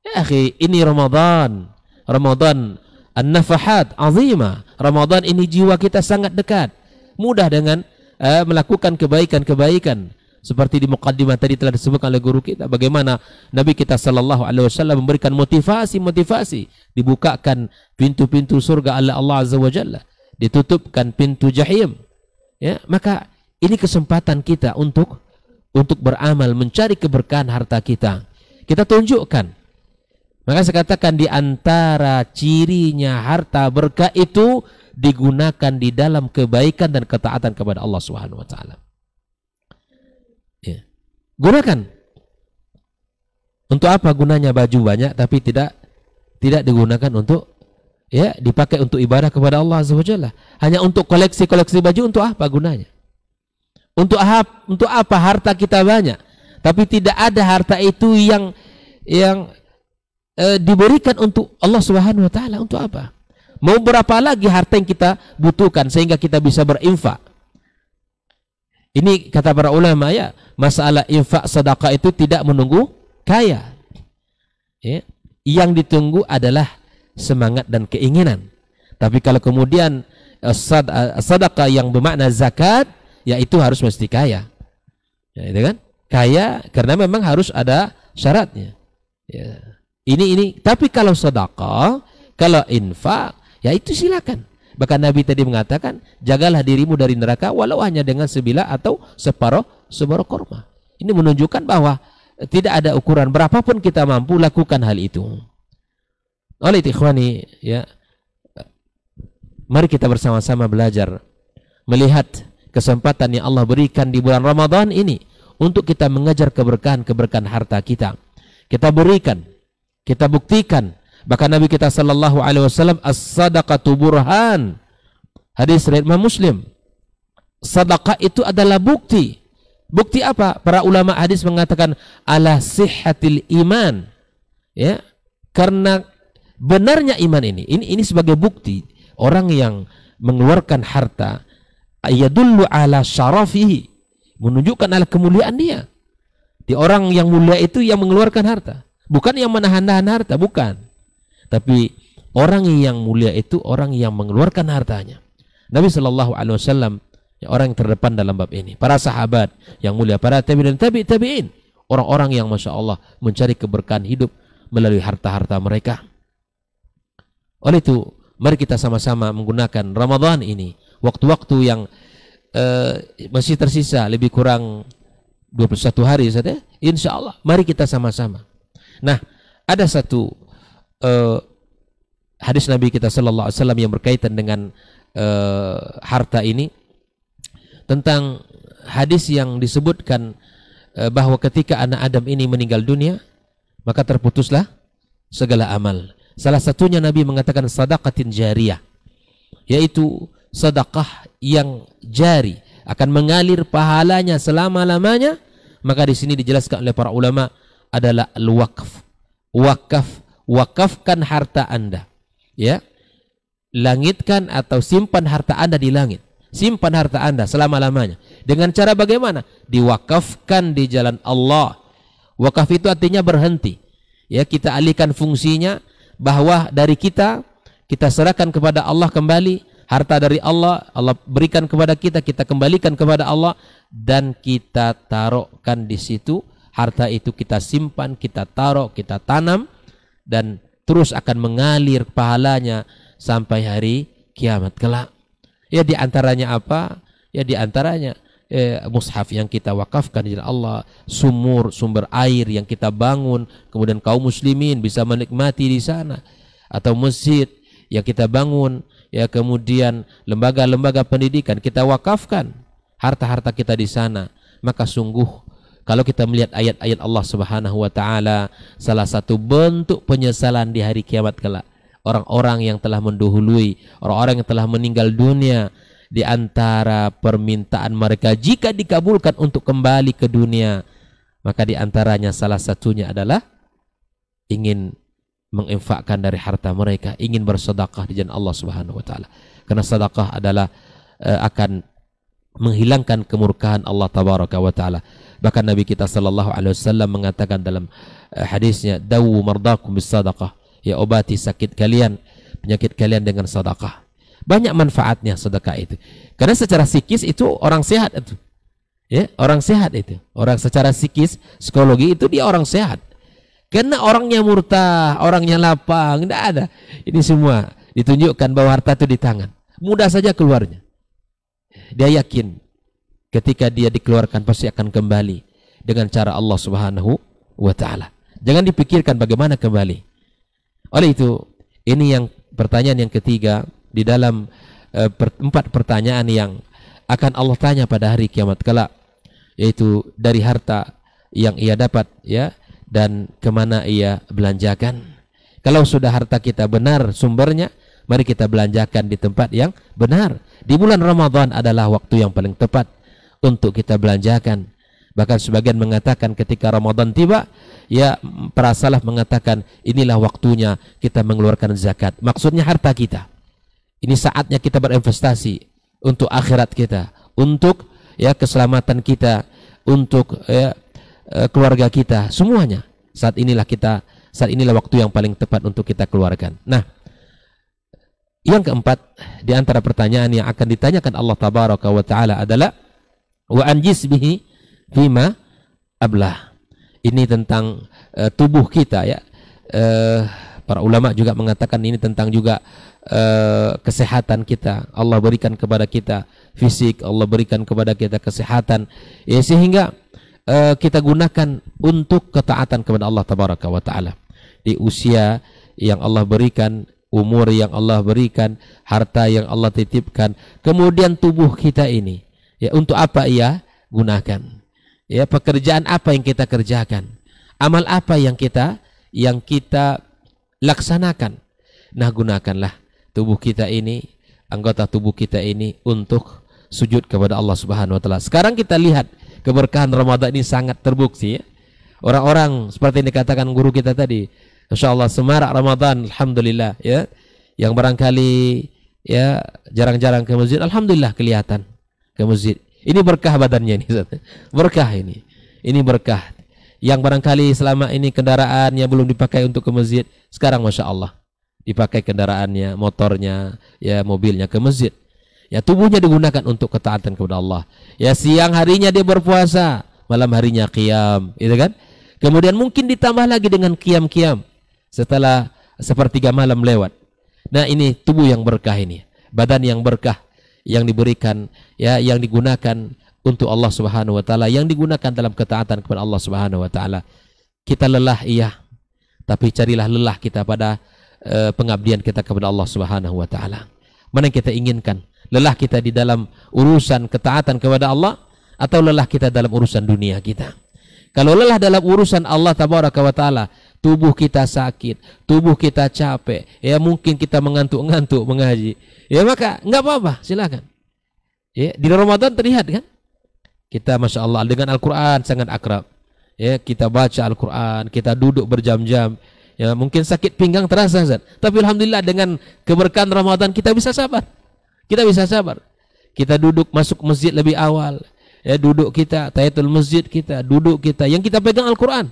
Ya, akhi, ini Ramadan. Ramadan an-nafahat azima. Ramadan ini jiwa kita sangat dekat, mudah dengan uh, melakukan kebaikan-kebaikan seperti di mukaddimah tadi telah disebutkan oleh guru kita bagaimana Nabi kita sallallahu alaihi wasallam memberikan motivasi-motivasi dibukakan pintu-pintu surga oleh Allah azza wa jalla ditutupkan pintu jahim ya maka ini kesempatan kita untuk untuk beramal mencari keberkahan harta kita kita tunjukkan maka saya katakan di antara cirinya harta berkah itu digunakan di dalam kebaikan dan ketaatan kepada Allah Subhanahu wa taala. Ya. Gunakan. Untuk apa gunanya baju banyak tapi tidak tidak digunakan untuk ya dipakai untuk ibadah kepada Allah Azza wajalla. Hanya untuk koleksi-koleksi baju untuk apa gunanya? Untuk apa untuk apa harta kita banyak tapi tidak ada harta itu yang yang e, diberikan untuk Allah Subhanahu wa taala untuk apa? Mau berapa lagi harta yang kita butuhkan sehingga kita bisa berinfak? Ini kata para ulama ya, masalah infak sedekah itu tidak menunggu kaya. Ya. Yang ditunggu adalah semangat dan keinginan. Tapi kalau kemudian eh, eh, sedekah yang bermakna zakat, yaitu harus mesti kaya. Ya, itu kan? Kaya karena memang harus ada syaratnya. Ya. Ini ini. Tapi kalau sedekah, kalau infak, ya itu silakan. Bahkan Nabi tadi mengatakan, jagalah dirimu dari neraka walau hanya dengan sebilah atau separuh separuh korma. Ini menunjukkan bahwa tidak ada ukuran berapapun kita mampu lakukan hal itu. Oleh itu ikhwani ya. Mari kita bersama-sama belajar melihat kesempatan yang Allah berikan di bulan Ramadan ini untuk kita mengejar keberkahan-keberkahan harta kita. Kita berikan kita buktikan. Bahkan Nabi kita sallallahu alaihi wasallam as-sadaqatu burhan. Hadis riwayat Muslim. Sedekah itu adalah bukti. Bukti apa? Para ulama hadis mengatakan ala sihhatil iman. Ya. Karena benarnya iman ini. Ini ini sebagai bukti orang yang mengeluarkan harta ayadullu ala syarafihi menunjukkan ala kemuliaan dia. Di orang yang mulia itu yang mengeluarkan harta. Bukan yang menahan-nahan harta, bukan. Tapi orang yang mulia itu orang yang mengeluarkan hartanya. Nabi Shallallahu Alaihi Wasallam ya, orang yang terdepan dalam bab ini. Para sahabat yang mulia, para tabi dan tabi tabiin, orang-orang yang masya Allah mencari keberkahan hidup melalui harta-harta mereka. Oleh itu, mari kita sama-sama menggunakan Ramadan ini, waktu-waktu yang uh, masih tersisa lebih kurang 21 hari saja. Ya. Insya Allah, mari kita sama-sama Nah, ada satu uh, hadis Nabi kita sallallahu Alaihi Wasallam yang berkaitan dengan uh, harta ini tentang hadis yang disebutkan uh, bahwa ketika anak Adam ini meninggal dunia maka terputuslah segala amal. Salah satunya Nabi mengatakan sadaqatin jariyah yaitu sedekah yang jari akan mengalir pahalanya selama-lamanya maka di sini dijelaskan oleh para ulama adalah al-waqf. Wakaf, wakafkan harta Anda. Ya. Langitkan atau simpan harta Anda di langit. Simpan harta Anda selama-lamanya. Dengan cara bagaimana? Diwakafkan di jalan Allah. Wakaf itu artinya berhenti. Ya, kita alihkan fungsinya bahwa dari kita kita serahkan kepada Allah kembali harta dari Allah Allah berikan kepada kita kita kembalikan kepada Allah dan kita taruhkan di situ harta itu kita simpan, kita taruh, kita tanam dan terus akan mengalir pahalanya sampai hari kiamat kelak. Ya di antaranya apa? Ya di antaranya eh, mushaf yang kita wakafkan di Allah, sumur sumber air yang kita bangun, kemudian kaum muslimin bisa menikmati di sana atau masjid yang kita bangun, ya kemudian lembaga-lembaga pendidikan kita wakafkan harta-harta kita di sana, maka sungguh kalau kita melihat ayat-ayat Allah Subhanahu wa taala, salah satu bentuk penyesalan di hari kiamat kelak orang-orang yang telah mendahului, orang-orang yang telah meninggal dunia di antara permintaan mereka jika dikabulkan untuk kembali ke dunia, maka di antaranya salah satunya adalah ingin menginfakkan dari harta mereka, ingin bersedekah di jalan Allah Subhanahu wa taala. Karena sedekah adalah uh, akan menghilangkan kemurkaan Allah tabaraka wa taala. Bahkan Nabi kita sallallahu alaihi wasallam mengatakan dalam eh, hadisnya, "Dawu mardakum bis Ya obati sakit kalian, penyakit kalian dengan sedekah. Banyak manfaatnya sedekah itu. Karena secara psikis itu orang sehat itu. Ya, orang sehat itu. Orang secara psikis, psikologi itu dia orang sehat. Karena orangnya murtah, orangnya lapang, tidak ada. Ini semua ditunjukkan bahwa harta itu di tangan. Mudah saja keluarnya. Dia yakin ketika dia dikeluarkan pasti akan kembali dengan cara Allah Subhanahu wa taala. Jangan dipikirkan bagaimana kembali. Oleh itu, ini yang pertanyaan yang ketiga di dalam e, per, empat pertanyaan yang akan Allah tanya pada hari kiamat kelak, yaitu dari harta yang ia dapat ya dan kemana ia belanjakan. Kalau sudah harta kita benar sumbernya, mari kita belanjakan di tempat yang benar. Di bulan Ramadan adalah waktu yang paling tepat untuk kita belanjakan. Bahkan sebagian mengatakan ketika Ramadan tiba, ya para salaf mengatakan inilah waktunya kita mengeluarkan zakat. Maksudnya harta kita. Ini saatnya kita berinvestasi untuk akhirat kita, untuk ya keselamatan kita, untuk ya, eh, keluarga kita, semuanya. Saat inilah kita saat inilah waktu yang paling tepat untuk kita keluarkan. Nah, yang keempat di antara pertanyaan yang akan ditanyakan Allah Tabaraka taala adalah wa an jismihi fima ablah. Ini tentang uh, tubuh kita ya. Uh, para ulama juga mengatakan ini tentang juga uh, kesehatan kita. Allah berikan kepada kita fisik, Allah berikan kepada kita kesehatan ya sehingga uh, kita gunakan untuk ketaatan kepada Allah tabaraka wa taala. Di usia yang Allah berikan umur yang Allah berikan, harta yang Allah titipkan, kemudian tubuh kita ini Ya, untuk apa ia gunakan? Ya, pekerjaan apa yang kita kerjakan? Amal apa yang kita yang kita laksanakan? Nah, gunakanlah tubuh kita ini, anggota tubuh kita ini untuk sujud kepada Allah Subhanahu wa taala. Sekarang kita lihat keberkahan Ramadan ini sangat terbukti ya. Orang-orang seperti yang dikatakan guru kita tadi, Allah semarak Ramadan alhamdulillah ya. Yang barangkali ya jarang-jarang ke masjid alhamdulillah kelihatan ke masjid. Ini berkah badannya ini. Berkah ini. Ini berkah. Yang barangkali selama ini kendaraannya belum dipakai untuk ke masjid, sekarang masya Allah dipakai kendaraannya, motornya, ya mobilnya ke masjid. Ya tubuhnya digunakan untuk ketaatan kepada Allah. Ya siang harinya dia berpuasa, malam harinya kiam gitu kan? Kemudian mungkin ditambah lagi dengan kiam kiam setelah sepertiga malam lewat. Nah ini tubuh yang berkah ini, badan yang berkah, yang diberikan ya yang digunakan untuk Allah Subhanahu wa taala yang digunakan dalam ketaatan kepada Allah Subhanahu wa taala. Kita lelah iya, tapi carilah lelah kita pada eh, pengabdian kita kepada Allah Subhanahu wa taala. Mana yang kita inginkan? Lelah kita di dalam urusan ketaatan kepada Allah atau lelah kita dalam urusan dunia kita? Kalau lelah dalam urusan Allah tabaraka wa taala, tubuh kita sakit, tubuh kita capek, ya mungkin kita mengantuk-ngantuk mengaji Ya maka nggak apa-apa, silakan. Ya, di Ramadan terlihat kan? Kita masya Allah dengan Al-Quran sangat akrab. Ya, kita baca Al-Quran, kita duduk berjam-jam. Ya, mungkin sakit pinggang terasa, Zat. tapi alhamdulillah dengan keberkahan Ramadan kita bisa sabar. Kita bisa sabar. Kita duduk masuk masjid lebih awal. Ya, duduk kita, tayatul masjid kita, duduk kita. Yang kita pegang Al-Quran.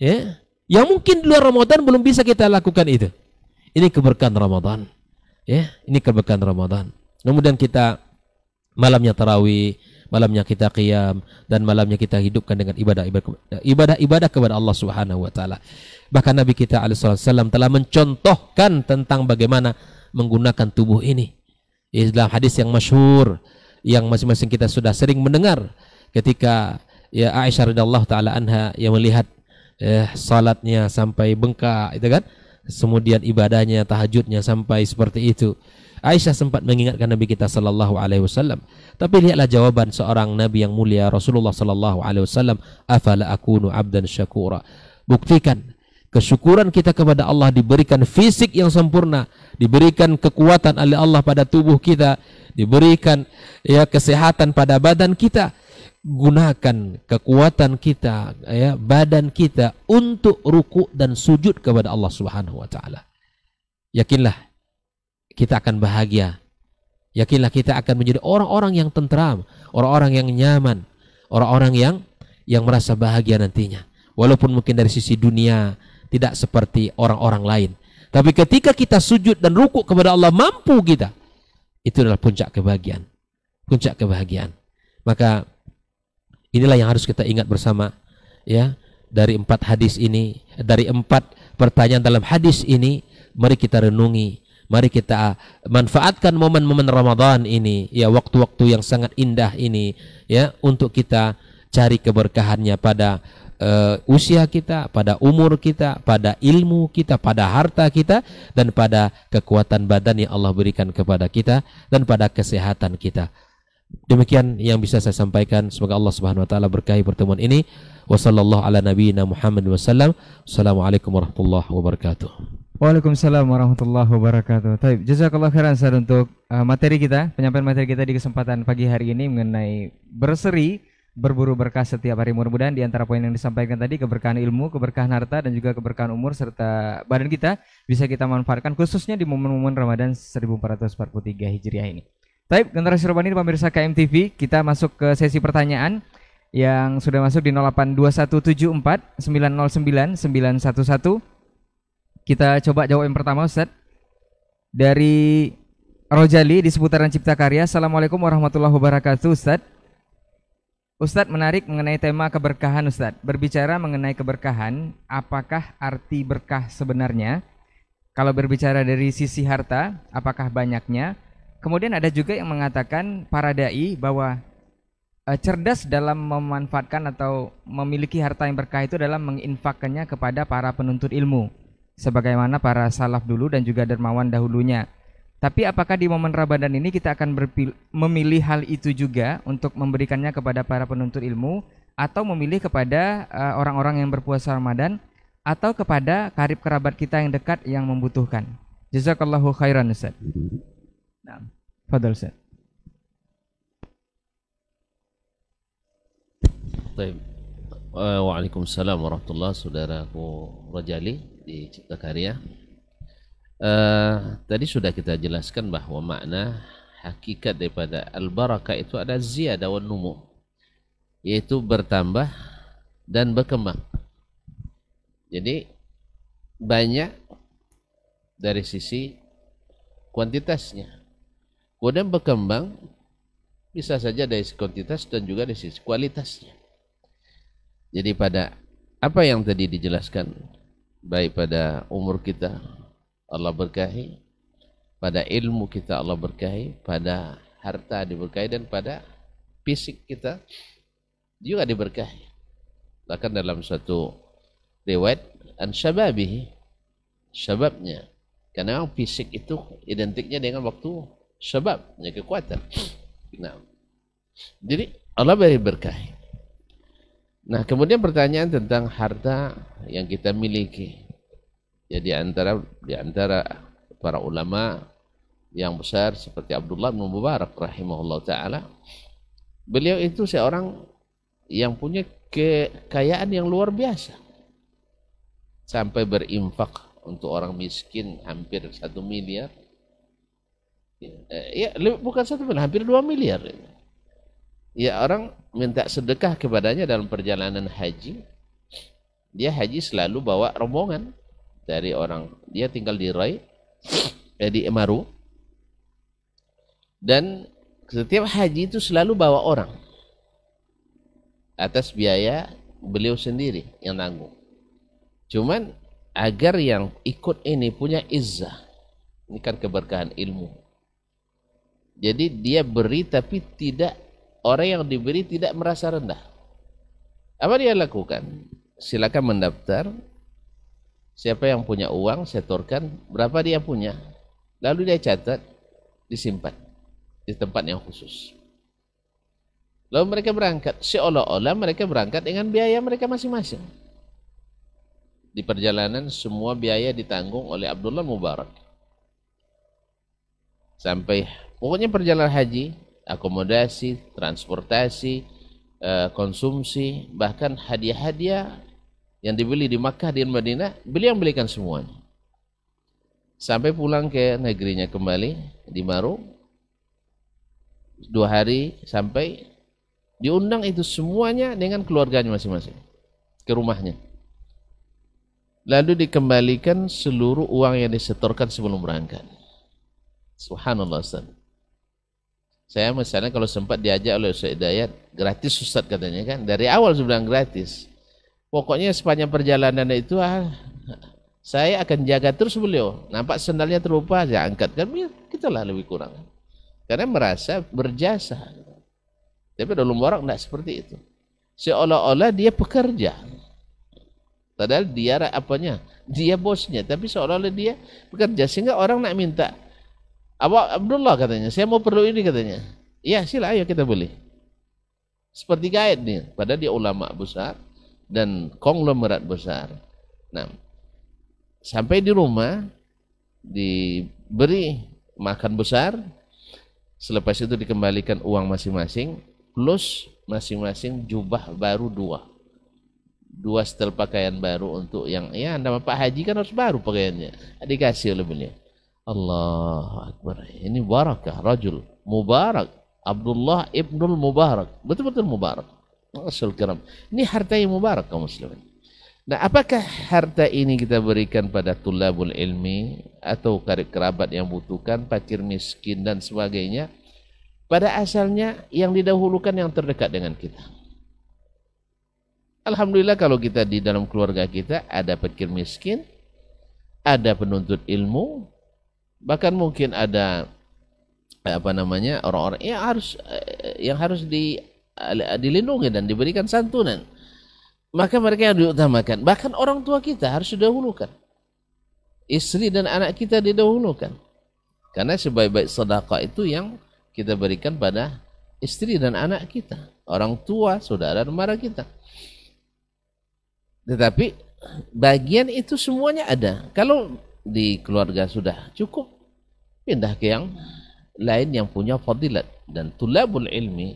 Ya, yang mungkin di luar Ramadan belum bisa kita lakukan itu. Ini keberkahan Ramadan. Ya, ini keberkahan Ramadan. Kemudian kita malamnya tarawih, malamnya kita qiyam dan malamnya kita hidupkan dengan ibadah-ibadah ibadah-ibadah kepada Allah Subhanahu wa taala. Bahkan Nabi kita alaihi wasallam telah mencontohkan tentang bagaimana menggunakan tubuh ini. Islam hadis yang masyhur yang masing-masing kita sudah sering mendengar ketika ya Aisyah radhiyallahu taala anha yang melihat eh, salatnya sampai bengkak itu kan kemudian ibadahnya tahajudnya sampai seperti itu Aisyah sempat mengingatkan Nabi kita Shallallahu Alaihi Wasallam. Tapi lihatlah jawaban seorang Nabi yang mulia Rasulullah Shallallahu Alaihi Wasallam. Afala akunu abdan syakura. Buktikan kesyukuran kita kepada Allah diberikan fisik yang sempurna, diberikan kekuatan oleh Allah pada tubuh kita, diberikan ya kesehatan pada badan kita gunakan kekuatan kita ya badan kita untuk ruku dan sujud kepada Allah Subhanahu wa taala. Yakinlah kita akan bahagia. Yakinlah kita akan menjadi orang-orang yang tentram, orang-orang yang nyaman, orang-orang yang yang merasa bahagia nantinya. Walaupun mungkin dari sisi dunia tidak seperti orang-orang lain. Tapi ketika kita sujud dan ruku kepada Allah mampu kita. Itu adalah puncak kebahagiaan. Puncak kebahagiaan. Maka Inilah yang harus kita ingat bersama ya dari empat hadis ini, dari empat pertanyaan dalam hadis ini, mari kita renungi, mari kita manfaatkan momen-momen Ramadan ini, ya waktu-waktu yang sangat indah ini, ya untuk kita cari keberkahannya pada uh, usia kita, pada umur kita, pada ilmu kita, pada harta kita, dan pada kekuatan badan yang Allah berikan kepada kita, dan pada kesehatan kita. Demikian yang bisa saya sampaikan. Semoga Allah Subhanahu wa taala berkahi pertemuan ini. Wassallallahu ala nabiyyina Muhammad wasallam. Assalamualaikum warahmatullahi wabarakatuh. Waalaikumsalam warahmatullahi wabarakatuh. Taib, jazakallahu khairan Ustaz untuk uh, materi kita, penyampaian materi kita di kesempatan pagi hari ini mengenai berseri berburu berkah setiap hari. Mudah-mudahan di antara poin yang disampaikan tadi keberkahan ilmu, keberkahan harta dan juga keberkahan umur serta badan kita bisa kita manfaatkan khususnya di momen-momen Ramadan 1443 Hijriah ini. Baik, generasi urban ini pemirsa KMTV, kita masuk ke sesi pertanyaan yang sudah masuk di 082174909911. Kita coba jawab yang pertama Ustaz. Dari Rojali di seputaran Cipta Karya. Assalamualaikum warahmatullahi wabarakatuh Ustaz. Ustadz menarik mengenai tema keberkahan Ustadz. Berbicara mengenai keberkahan, apakah arti berkah sebenarnya? Kalau berbicara dari sisi harta, apakah banyaknya? Kemudian ada juga yang mengatakan para dai bahwa uh, cerdas dalam memanfaatkan atau memiliki harta yang berkah itu dalam menginfakkannya kepada para penuntut ilmu sebagaimana para salaf dulu dan juga dermawan dahulunya. Tapi apakah di momen Ramadan ini kita akan memilih hal itu juga untuk memberikannya kepada para penuntut ilmu atau memilih kepada eh, orang-orang yang berpuasa Ramadan atau kepada karib kerabat kita yang dekat yang membutuhkan. Jazakallahu khairan Ustaz. Nah. تفضل سيد طيب Waalaikumsalam warahmatullahi saudaraku Rajali di Cipta Karya. Uh, eh, tadi sudah kita jelaskan bahwa makna hakikat daripada al-baraka itu ada ziyadah wa numu yaitu bertambah dan berkembang. Jadi banyak dari sisi kuantitasnya. Kemudian berkembang bisa saja dari sisi kuantitas dan juga dari sisi kualitasnya. Jadi pada apa yang tadi dijelaskan baik pada umur kita Allah berkahi, pada ilmu kita Allah berkahi, pada harta diberkahi dan pada fisik kita juga diberkahi. Bahkan dalam satu riwayat an syababi syababnya karena fisik itu identiknya dengan waktu sebabnya kekuatan. Nah, jadi Allah beri berkah. Nah, kemudian pertanyaan tentang harta yang kita miliki. Jadi ya, antara di antara para ulama yang besar seperti Abdullah bin Mubarak rahimahullah taala, beliau itu seorang yang punya kekayaan yang luar biasa. Sampai berinfak untuk orang miskin hampir satu miliar ya, ya bukan satu miliar hampir dua miliar ya orang minta sedekah kepadanya dalam perjalanan haji dia haji selalu bawa rombongan dari orang dia tinggal di Rai eh, di Emaru dan setiap haji itu selalu bawa orang atas biaya beliau sendiri yang nanggung. cuman agar yang ikut ini punya izah, ini kan keberkahan ilmu jadi dia beri tapi tidak orang yang diberi tidak merasa rendah. Apa dia lakukan? Silakan mendaftar. Siapa yang punya uang setorkan berapa dia punya. Lalu dia catat disimpan di tempat yang khusus. Lalu mereka berangkat, seolah-olah mereka berangkat dengan biaya mereka masing-masing. Di perjalanan semua biaya ditanggung oleh Abdullah Mubarak. Sampai Pokoknya perjalanan haji, akomodasi, transportasi, eh, konsumsi, bahkan hadiah-hadiah yang dibeli di Makkah dan Madinah, beliau belikan semuanya. Sampai pulang ke negerinya kembali di Maru, dua hari sampai diundang itu semuanya dengan keluarganya masing-masing ke rumahnya. Lalu dikembalikan seluruh uang yang disetorkan sebelum berangkat. Subhanallah Ustaz. Saya misalnya kalau sempat diajak oleh Ustaz Hidayat, gratis Ustaz katanya kan. Dari awal sudah gratis. Pokoknya sepanjang perjalanan itu ah, saya akan jaga terus beliau. Nampak sendalnya terlupa, saya angkatkan. Kita lah lebih kurang. Karena merasa berjasa. Tapi dalam orang tidak seperti itu. Seolah-olah dia pekerja. Padahal dia apanya? Dia bosnya. Tapi seolah-olah dia pekerja. Sehingga orang nak minta Abu Abdullah katanya, saya mau perlu ini katanya. Ya sila ayo kita beli. Seperti kait nih, pada dia ulama besar dan konglomerat besar. Nah, sampai di rumah diberi makan besar, selepas itu dikembalikan uang masing-masing plus masing-masing jubah baru dua dua setel pakaian baru untuk yang ya nama Pak Haji kan harus baru pakaiannya dikasih oleh beliau Allah Akbar. Ini barakah rajul mubarak Abdullah ibnul Mubarak. Betul-betul Mubarak. Rasul Karam. Ini harta yang mubarak kaum muslimin. Nah, apakah harta ini kita berikan pada tulabul ilmi atau karib kerabat yang butuhkan, pakir miskin dan sebagainya? Pada asalnya yang didahulukan yang terdekat dengan kita. Alhamdulillah kalau kita di dalam keluarga kita ada pakir miskin, ada penuntut ilmu, bahkan mungkin ada eh, apa namanya orang-orang yang harus eh, yang harus di eh, dilindungi dan diberikan santunan maka mereka yang diutamakan bahkan orang tua kita harus didahulukan istri dan anak kita didahulukan karena sebaik-baik sedekah itu yang kita berikan pada istri dan anak kita orang tua saudara dan mara kita tetapi bagian itu semuanya ada kalau di keluarga sudah cukup pindah ke yang lain yang punya fadilat dan tulabul ilmi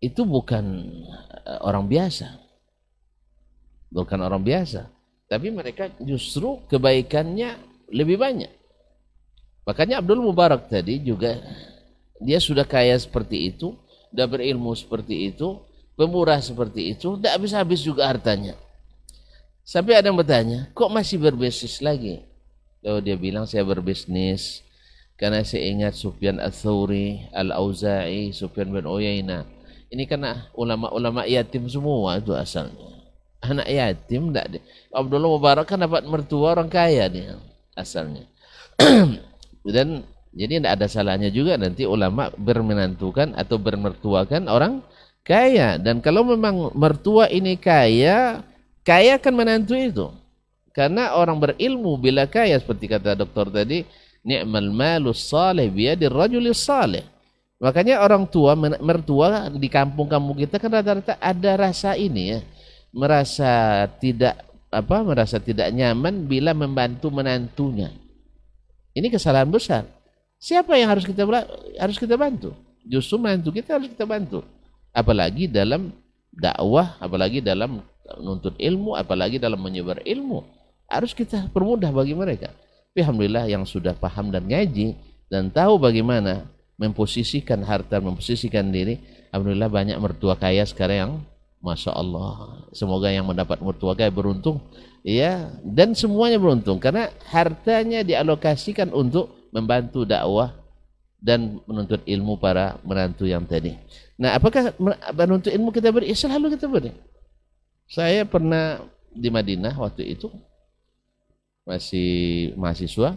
itu bukan eh, orang biasa bukan orang biasa tapi mereka justru kebaikannya lebih banyak makanya Abdul Mubarak tadi juga dia sudah kaya seperti itu sudah berilmu seperti itu pemurah seperti itu tidak habis-habis juga hartanya sampai ada yang bertanya kok masih berbisnis lagi Lalu dia bilang saya berbisnis karena saya ingat Sufyan Al-Thawri, Al-Auza'i, Sufyan bin Uyayna. Ini karena ah, ulama-ulama yatim semua itu asalnya. Anak yatim tidak dia. Abdullah Mubarak kan dapat mertua orang kaya dia asalnya. <clears throat> Dan jadi tidak ada salahnya juga nanti ulama bermenantukan atau bermertuakan orang kaya. Dan kalau memang mertua ini kaya, kaya kan menantu itu. Karena orang berilmu bila kaya seperti kata doktor tadi, ni'mal malu salih biadir rajulis salih makanya orang tua mertua di kampung-kampung kita kan rata-rata ada rasa ini ya merasa tidak apa merasa tidak nyaman bila membantu menantunya ini kesalahan besar siapa yang harus kita harus kita bantu justru menantu kita harus kita bantu apalagi dalam dakwah apalagi dalam menuntut ilmu apalagi dalam menyebar ilmu harus kita permudah bagi mereka tapi Alhamdulillah yang sudah paham dan ngaji dan tahu bagaimana memposisikan harta, memposisikan diri. Alhamdulillah banyak mertua kaya sekarang yang Masya Allah. Semoga yang mendapat mertua kaya beruntung. Ya, dan semuanya beruntung karena hartanya dialokasikan untuk membantu dakwah dan menuntut ilmu para menantu yang tadi. Nah, apakah menuntut ilmu kita beri? Ya, selalu kita beri. Saya pernah di Madinah waktu itu masih mahasiswa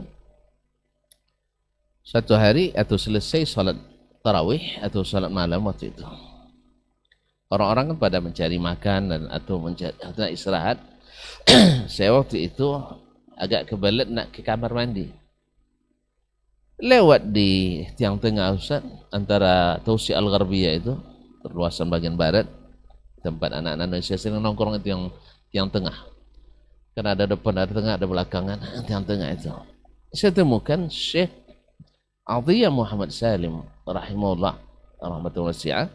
satu hari atau selesai sholat tarawih atau sholat malam waktu itu orang-orang kan pada mencari makan dan atau mencari atau istirahat <clears throat> saya waktu itu agak kebelet nak ke kamar mandi lewat di tiang tengah Ustaz antara Tausi Al-Gharbiyah itu perluasan bagian barat tempat anak-anak Indonesia sering nongkrong itu yang tiang tengah karena ada depan, ada tengah, ada belakangan, yang tengah itu. Saya temukan Syekh Atiyah Muhammad Salim rahimahullah rahmatullah si'ah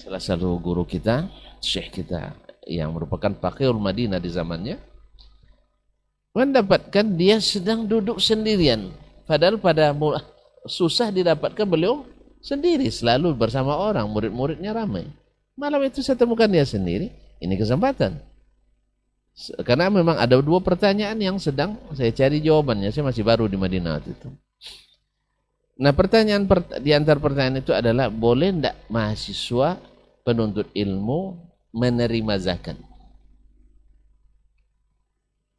salah satu guru kita, Syekh kita yang merupakan Fakir Madinah di zamannya mendapatkan dia sedang duduk sendirian padahal pada susah didapatkan beliau sendiri selalu bersama orang murid-muridnya ramai malam itu saya temukan dia sendiri ini kesempatan karena memang ada dua pertanyaan yang sedang saya cari jawabannya. Saya masih baru di Madinah waktu itu. Nah pertanyaan per, di antara pertanyaan itu adalah boleh tidak mahasiswa penuntut ilmu menerima zakat?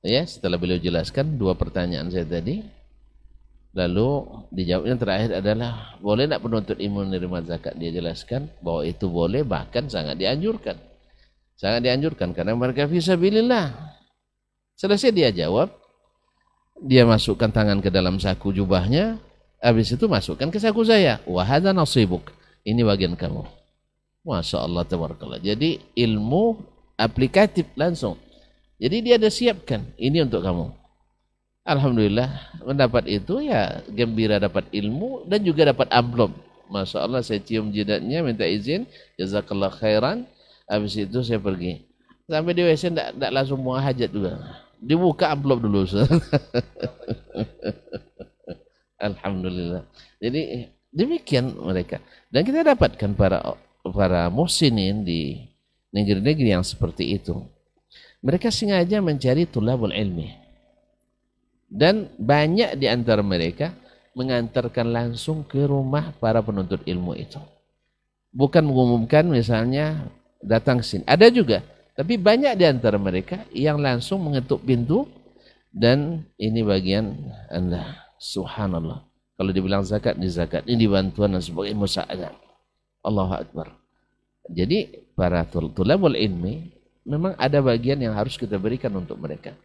Ya setelah beliau jelaskan dua pertanyaan saya tadi. Lalu dijawabnya terakhir adalah boleh tidak penuntut ilmu menerima zakat? Dia jelaskan bahwa itu boleh bahkan sangat dianjurkan. Sangat dianjurkan karena mereka bisa lah Selesai dia jawab, dia masukkan tangan ke dalam saku jubahnya, habis itu masukkan ke saku saya. Wahada nasibuk. Ini bagian kamu. Masya Allah, tabarakallah. Jadi ilmu aplikatif langsung. Jadi dia ada siapkan, ini untuk kamu. Alhamdulillah mendapat itu ya gembira dapat ilmu dan juga dapat amplop. Masya Allah saya cium jidatnya minta izin. Jazakallah khairan habis itu saya pergi sampai di WC tidak langsung buang hajat juga dibuka amplop dulu <laughs> Alhamdulillah jadi demikian mereka dan kita dapatkan para para muhsinin di negeri-negeri yang seperti itu mereka sengaja mencari tulabul ilmi dan banyak di antara mereka mengantarkan langsung ke rumah para penuntut ilmu itu bukan mengumumkan misalnya datang sini. Ada juga, tapi banyak di antara mereka yang langsung mengetuk pintu dan ini bagian Anda. Subhanallah. Kalau dibilang zakat, ini zakat. Ini bantuan dan sebagainya musa'adah. Allahu Akbar. Jadi para tulabul ilmi memang ada bagian yang harus kita berikan untuk mereka.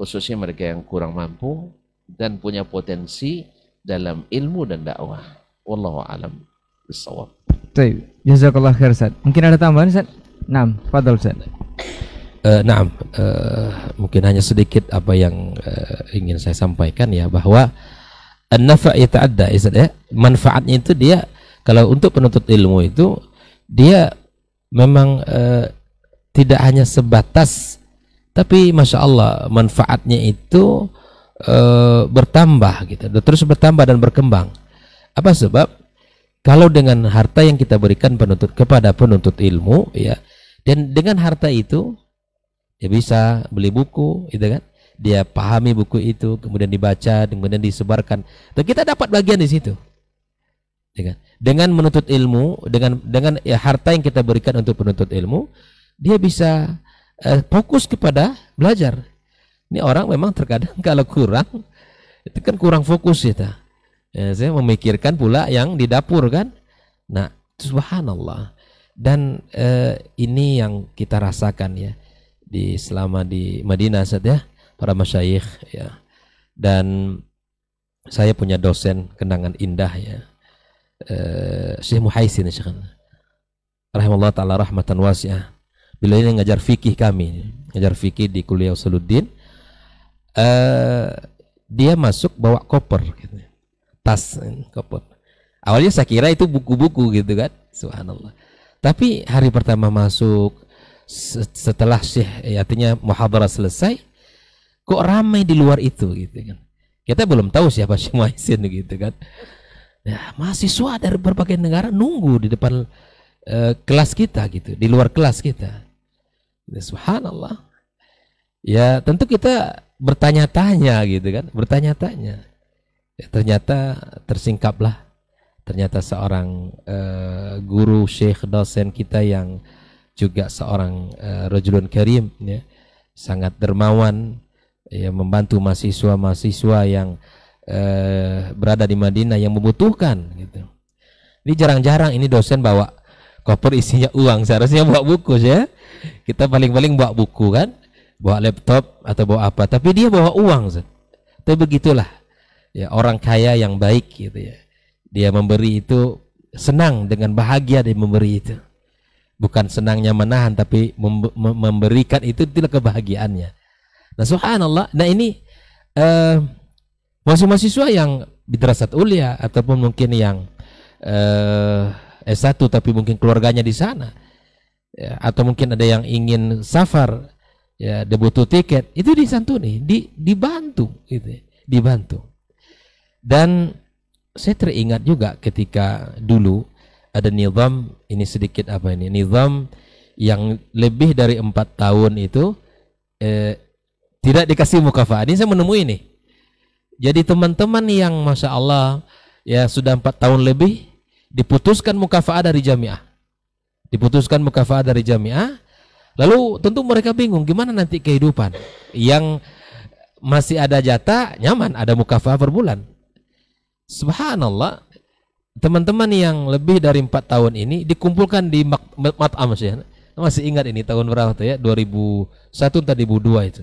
Khususnya mereka yang kurang mampu dan punya potensi dalam ilmu dan dakwah. Wallahu alam bisawab. Baik, jazakallah khair Ustaz. Mungkin ada tambahan Ustaz? Naam, fadal Ustaz. Uh, nah, uh, mungkin hanya sedikit apa yang uh, ingin saya sampaikan ya bahwa an ada ya. Manfaatnya itu dia kalau untuk penuntut ilmu itu dia memang uh, tidak hanya sebatas tapi masya Allah manfaatnya itu uh, bertambah gitu terus bertambah dan berkembang apa sebab kalau dengan harta yang kita berikan penuntut kepada penuntut ilmu, ya, dan dengan harta itu dia bisa beli buku, gitu kan? Dia pahami buku itu, kemudian dibaca, kemudian disebarkan. Dan kita dapat bagian di situ. Dengan, ya dengan menuntut ilmu, dengan dengan ya, harta yang kita berikan untuk penuntut ilmu, dia bisa eh, fokus kepada belajar. Ini orang memang terkadang <laughs> kalau kurang itu kan kurang fokus ya. Ya, saya memikirkan pula yang di dapur kan. Nah, subhanallah. Dan eh, ini yang kita rasakan ya di selama di Madinah saat ya para masyayikh ya. Dan saya punya dosen kenangan indah ya. Eh, Syekh Muhaisin ya, Syekh. Rahimallahu taala rahmatan wasiah. Beliau ini ngajar fikih kami, ngajar fikih di kuliah Usuluddin. Eh, dia masuk bawa koper gitu tas koper. Awalnya saya kira itu buku-buku gitu kan. Subhanallah. Tapi hari pertama masuk setelah syekh eh, artinya muhadarah selesai kok ramai di luar itu gitu kan. Kita belum tahu siapa Syekh Muhaisin gitu kan. Nah, mahasiswa dari berbagai negara nunggu di depan uh, kelas kita gitu, di luar kelas kita. Ya, subhanallah. Ya, tentu kita bertanya-tanya gitu kan, bertanya-tanya ya, ternyata tersingkaplah ternyata seorang uh, guru syekh dosen kita yang juga seorang uh, rajulun karim ya sangat dermawan ya membantu mahasiswa-mahasiswa yang uh, berada di Madinah yang membutuhkan gitu. Ini jarang-jarang ini dosen bawa koper isinya uang, seharusnya bawa buku ya. Kita paling-paling bawa buku kan, bawa laptop atau bawa apa, tapi dia bawa uang. Tapi begitulah ya orang kaya yang baik gitu ya dia memberi itu senang dengan bahagia dia memberi itu bukan senangnya menahan tapi memberikan itu itulah kebahagiaannya nah subhanallah nah ini eh, mahasiswa yang bidrasat ulia ataupun mungkin yang eh, S1 tapi mungkin keluarganya di sana ya, atau mungkin ada yang ingin safar ya butuh tiket itu disantuni di, dibantu gitu ya, dibantu dan saya teringat juga ketika dulu ada nizam ini sedikit apa ini nizam yang lebih dari empat tahun itu eh, tidak dikasih mukafa ini saya menemui ini jadi teman-teman yang masya Allah ya sudah empat tahun lebih diputuskan mukafa dari jamiah diputuskan mukafa dari jamiah lalu tentu mereka bingung gimana nanti kehidupan yang masih ada jatah nyaman ada mukafa per bulan Subhanallah, teman-teman yang lebih dari empat tahun ini dikumpulkan di mat'am ya. Masih ingat ini tahun berapa tuh ya? 2001 atau 2002 itu.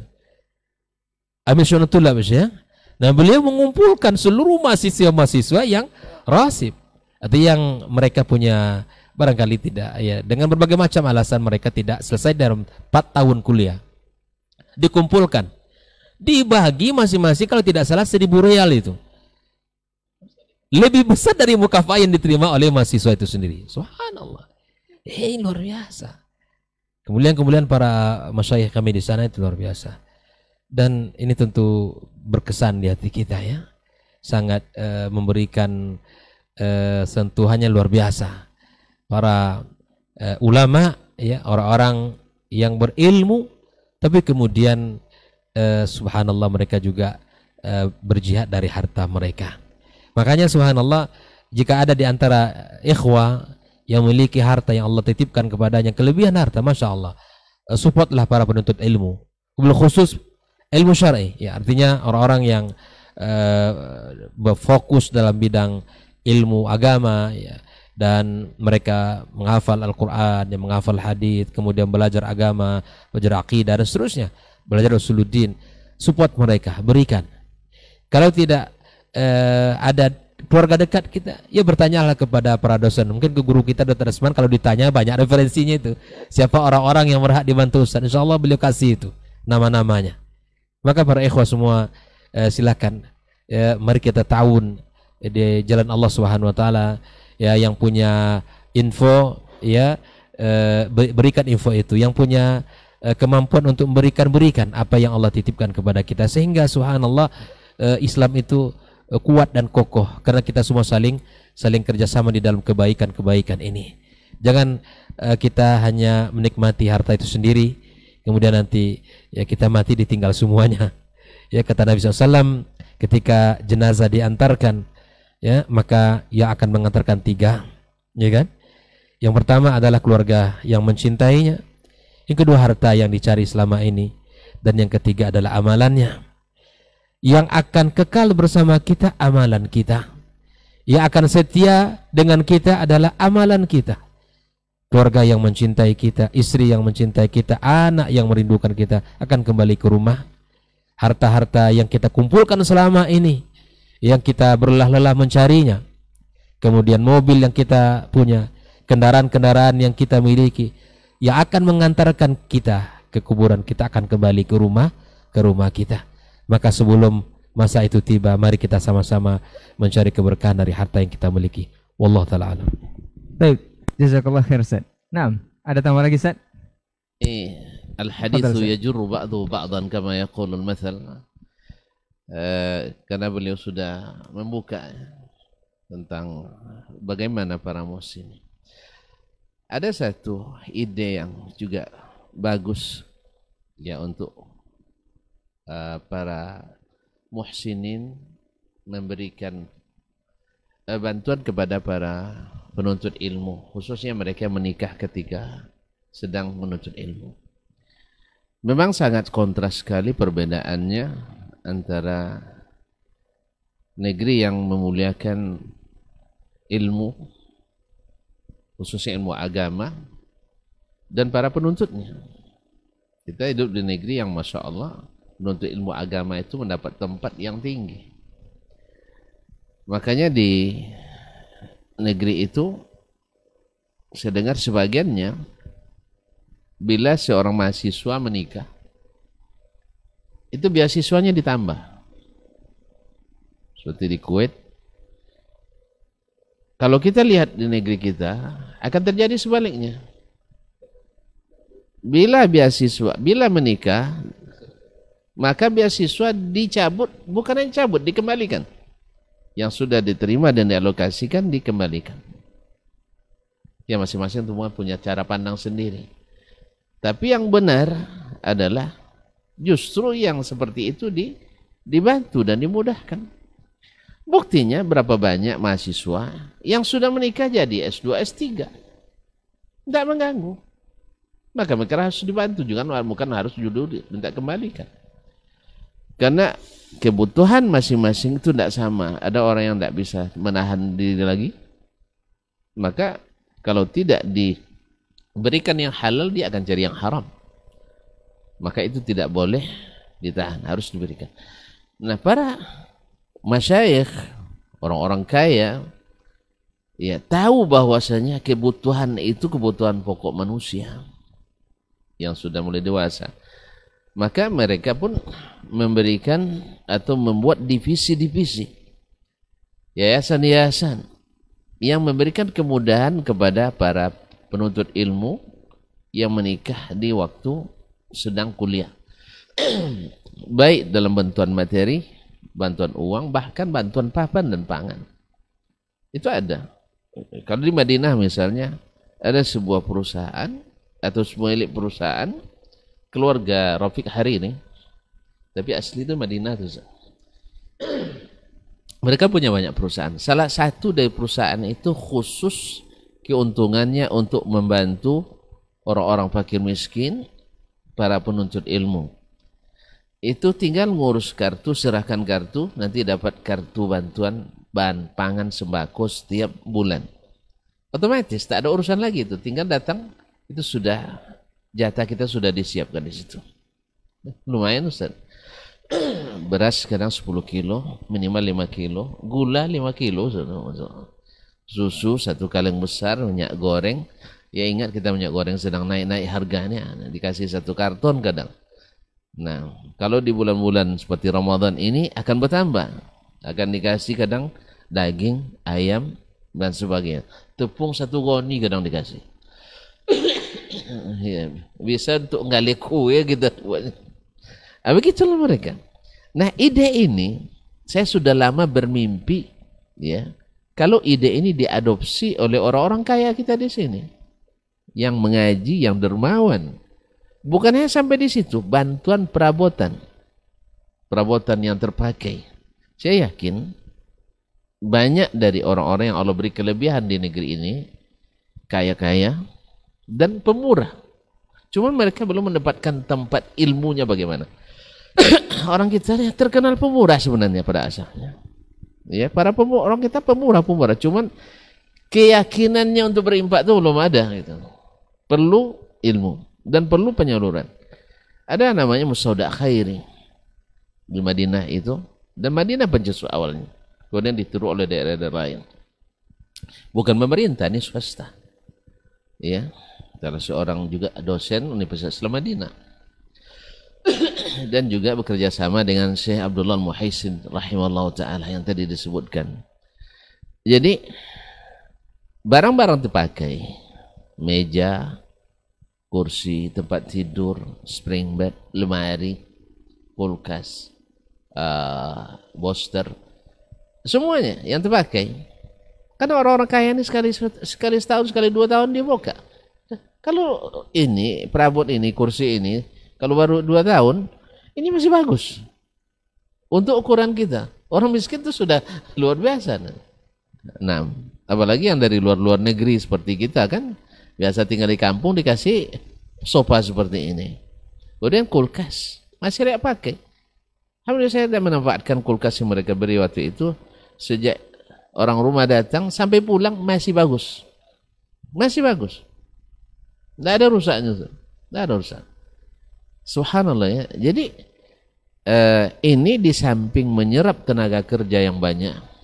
amin Syunatullah ya. Nah beliau mengumpulkan seluruh mahasiswa-mahasiswa yang rasib. atau yang mereka punya barangkali tidak ya dengan berbagai macam alasan mereka tidak selesai dalam empat tahun kuliah. Dikumpulkan. Dibagi masing-masing kalau tidak salah seribu real itu lebih besar dari mukafah yang diterima oleh mahasiswa itu sendiri. Subhanallah. Eh, luar biasa. Kemudian-kemudian para masyayikh kami di sana itu luar biasa. Dan ini tentu berkesan di hati kita ya. Sangat uh, memberikan uh, sentuhannya luar biasa. Para uh, ulama ya, orang-orang yang berilmu tapi kemudian subhanallah mereka juga berjihad dari harta mereka. Makanya subhanallah jika ada di antara ikhwah yang memiliki harta yang Allah titipkan kepadanya kelebihan harta Masya Allah eh, supportlah para penuntut ilmu khusus ilmu syar'i ya artinya orang-orang yang uh, berfokus dalam bidang ilmu agama ya dan mereka menghafal Al-Quran, yang menghafal hadis, kemudian belajar agama, belajar aqidah, dan seterusnya, belajar usuluddin, support mereka, berikan. Kalau tidak eh, ada keluarga dekat kita ya bertanyalah kepada para dosen mungkin ke guru kita dokter Asman kalau ditanya banyak referensinya itu siapa orang-orang yang berhak dibantu Ustaz Insya Allah beliau kasih itu nama-namanya maka para ikhwah semua eh, silakan ya, mari kita tahun ya, di jalan Allah Subhanahu wa taala ya yang punya info ya eh, berikan info itu yang punya eh, kemampuan untuk memberikan berikan apa yang Allah titipkan kepada kita sehingga subhanallah eh, Islam itu uh, kuat dan kokoh karena kita semua saling saling kerjasama di dalam kebaikan-kebaikan ini. Jangan uh, kita hanya menikmati harta itu sendiri, kemudian nanti ya kita mati ditinggal semuanya. <laughs> Ya kata Nabi SAW ketika jenazah diantarkan, ya maka ia akan mengantarkan tiga, ya kan? Yang pertama adalah keluarga yang mencintainya, yang kedua harta yang dicari selama ini, dan yang ketiga adalah amalannya yang akan kekal bersama kita amalan kita. Yang akan setia dengan kita adalah amalan kita. Keluarga yang mencintai kita, istri yang mencintai kita, anak yang merindukan kita akan kembali ke rumah. Harta-harta yang kita kumpulkan selama ini, yang kita berlelah-lelah mencarinya. Kemudian mobil yang kita punya, kendaraan-kendaraan yang kita miliki, yang akan mengantarkan kita ke kuburan kita akan kembali ke rumah, ke rumah kita. Maka sebelum masa itu tiba, mari kita sama-sama mencari keberkahan dari harta yang kita miliki. Wallah taala alam. Baik, jazakallah khair Ustaz. nah ada tambah lagi Ustaz? Eh, al hadithu yajurru ba'du ba'dan kama yaqulul mathal. Eh, karena beliau sudah membuka tentang bagaimana para muslim. Ada satu ide yang juga bagus ya untuk Eh, para muhsinin memberikan eh, bantuan kepada para penuntut ilmu, khususnya mereka menikah ketika sedang menuntut ilmu. Memang sangat kontras sekali perbedaannya antara negeri yang memuliakan ilmu khususnya ilmu agama dan para penuntutnya. Kita hidup di negeri yang masya Allah penuntut ilmu agama itu mendapat tempat yang tinggi. Makanya di negeri itu saya dengar sebagiannya bila seorang mahasiswa menikah itu beasiswanya ditambah. Seperti di Kuwait kalau kita lihat di negeri kita, akan terjadi sebaliknya. Bila beasiswa, bila menikah, maka beasiswa dicabut, bukan yang cabut, dikembalikan. Yang sudah diterima dan dialokasikan dikembalikan. Ya masing-masing semua punya cara pandang sendiri. Tapi yang benar adalah justru yang seperti itu di, dibantu dan dimudahkan. Buktinya berapa banyak mahasiswa yang sudah menikah jadi S2, S3. Tidak mengganggu. Maka mereka harus dibantu, juga kan bukan harus judul minta kembalikan. Karena kebutuhan masing-masing itu tidak sama. Ada orang yang tidak bisa menahan diri lagi. Maka kalau tidak diberikan yang halal, dia akan cari yang haram. Maka itu tidak boleh ditahan, harus diberikan. Nah para masyayikh, orang-orang kaya, ya tahu bahwasanya kebutuhan itu kebutuhan pokok manusia yang sudah mulai dewasa maka mereka pun memberikan atau membuat divisi-divisi yayasan-yayasan yang memberikan kemudahan kepada para penuntut ilmu yang menikah di waktu sedang kuliah <clears throat> baik dalam bantuan materi bantuan uang bahkan bantuan papan dan pangan itu ada kalau di Madinah misalnya ada sebuah perusahaan atau sebuah milik perusahaan keluarga Rafiq Hari ini tapi asli itu Madinah tuh <clears throat> mereka punya banyak perusahaan salah satu dari perusahaan itu khusus keuntungannya untuk membantu orang-orang fakir miskin para penuntut ilmu itu tinggal ngurus kartu serahkan kartu nanti dapat kartu bantuan bahan pangan sembako setiap bulan otomatis tak ada urusan lagi itu tinggal datang itu sudah Jatah kita sudah disiapkan di situ. Lumayan Ustaz. <clears throat> Beras sekarang 10 kilo, minimal 5 kilo, gula 5 kilo, susu satu kaleng besar, minyak goreng. Ya ingat kita minyak goreng sedang naik-naik harganya, nah, dikasih satu karton kadang. Nah, kalau di bulan-bulan seperti Ramadan ini akan bertambah. Akan dikasih kadang daging, ayam, dan sebagainya. Tepung satu goni kadang dikasih. <clears throat> ya, bisa untuk ngali kue gitu nah, begitulah mereka nah ide ini saya sudah lama bermimpi ya kalau ide ini diadopsi oleh orang-orang kaya kita di sini yang mengaji yang dermawan bukan hanya sampai di situ bantuan perabotan perabotan yang terpakai saya yakin banyak dari orang-orang yang Allah beri kelebihan di negeri ini kaya-kaya dan pemurah. Cuma mereka belum mendapatkan tempat ilmunya bagaimana. <coughs> orang kita ya terkenal pemurah sebenarnya pada asalnya. Ya, para pemurah, orang kita pemurah-pemurah, cuman keyakinannya untuk berimpak itu belum ada gitu. Perlu ilmu dan perlu penyaluran. Ada namanya musauda khairi di Madinah itu dan Madinah pencetus awalnya. Kemudian ditiru oleh daerah-daerah lain. Bukan pemerintah, ini swasta. Ya, seorang juga dosen Universitas Islam <coughs> Dan juga bekerja sama dengan Syekh Abdullah Muhaisin rahimallahu ta'ala yang tadi disebutkan. Jadi barang-barang terpakai, meja, kursi, tempat tidur, spring bed, lemari, kulkas, uh, eh, booster, semuanya yang terpakai. Karena orang-orang kaya ini sekali sekali setahun, sekali dua tahun dia buka. Kalau ini perabot ini kursi ini kalau baru dua tahun ini masih bagus untuk ukuran kita. Orang miskin itu sudah <laughs> luar biasa. Nah, apalagi yang dari luar-luar negeri seperti kita kan biasa tinggal di kampung dikasih sofa seperti ini. Kemudian kulkas masih layak pakai. Alhamdulillah saya tidak menempatkan kulkas yang mereka beri waktu itu sejak orang rumah datang sampai pulang masih bagus. Masih bagus. Tidak ada rusaknya. Tidak ada rusak. Subhanallah ya. Jadi eh, ini di samping menyerap tenaga kerja yang banyak.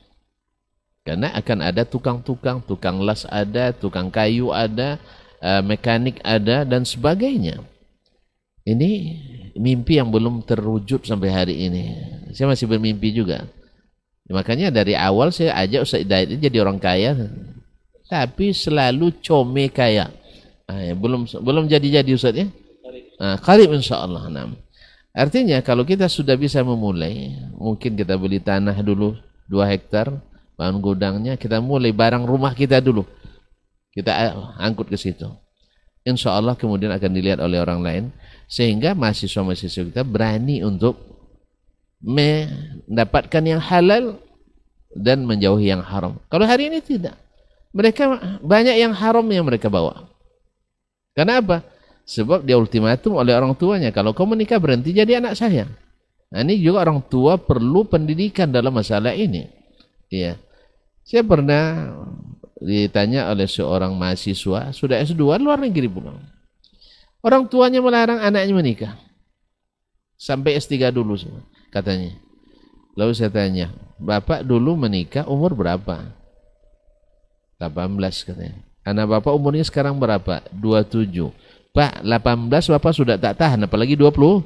Karena akan ada tukang-tukang, tukang las ada, tukang kayu ada, eh, mekanik ada dan sebagainya. Ini mimpi yang belum terwujud sampai hari ini. Saya masih bermimpi juga. Makanya dari awal saya ajak Ustaz Hidayat jadi orang kaya. Tapi selalu come kaya Ah, ya, belum belum jadi-jadi Ustaz ya? Karib. Ah, nah, karib insyaallah. enam Artinya kalau kita sudah bisa memulai, mungkin kita beli tanah dulu dua hektar, bangun gudangnya, kita mulai barang rumah kita dulu. Kita ah, angkut ke situ. Insya Allah kemudian akan dilihat oleh orang lain sehingga mahasiswa-mahasiswa kita berani untuk mendapatkan yang halal dan menjauhi yang haram. Kalau hari ini tidak, mereka banyak yang haram yang mereka bawa. Karena apa? Sebab dia ultimatum oleh orang tuanya. Kalau kau menikah berhenti jadi anak saya. Nah, ini juga orang tua perlu pendidikan dalam masalah ini. Ya, Saya pernah ditanya oleh seorang mahasiswa, sudah S2 luar negeri pulang. Orang tuanya melarang anaknya menikah. Sampai S3 dulu katanya. Lalu saya tanya, Bapak dulu menikah umur berapa? 18 katanya. Anak bapak umurnya sekarang berapa? 27. Pak, 18 bapak sudah tak tahan, apalagi 27.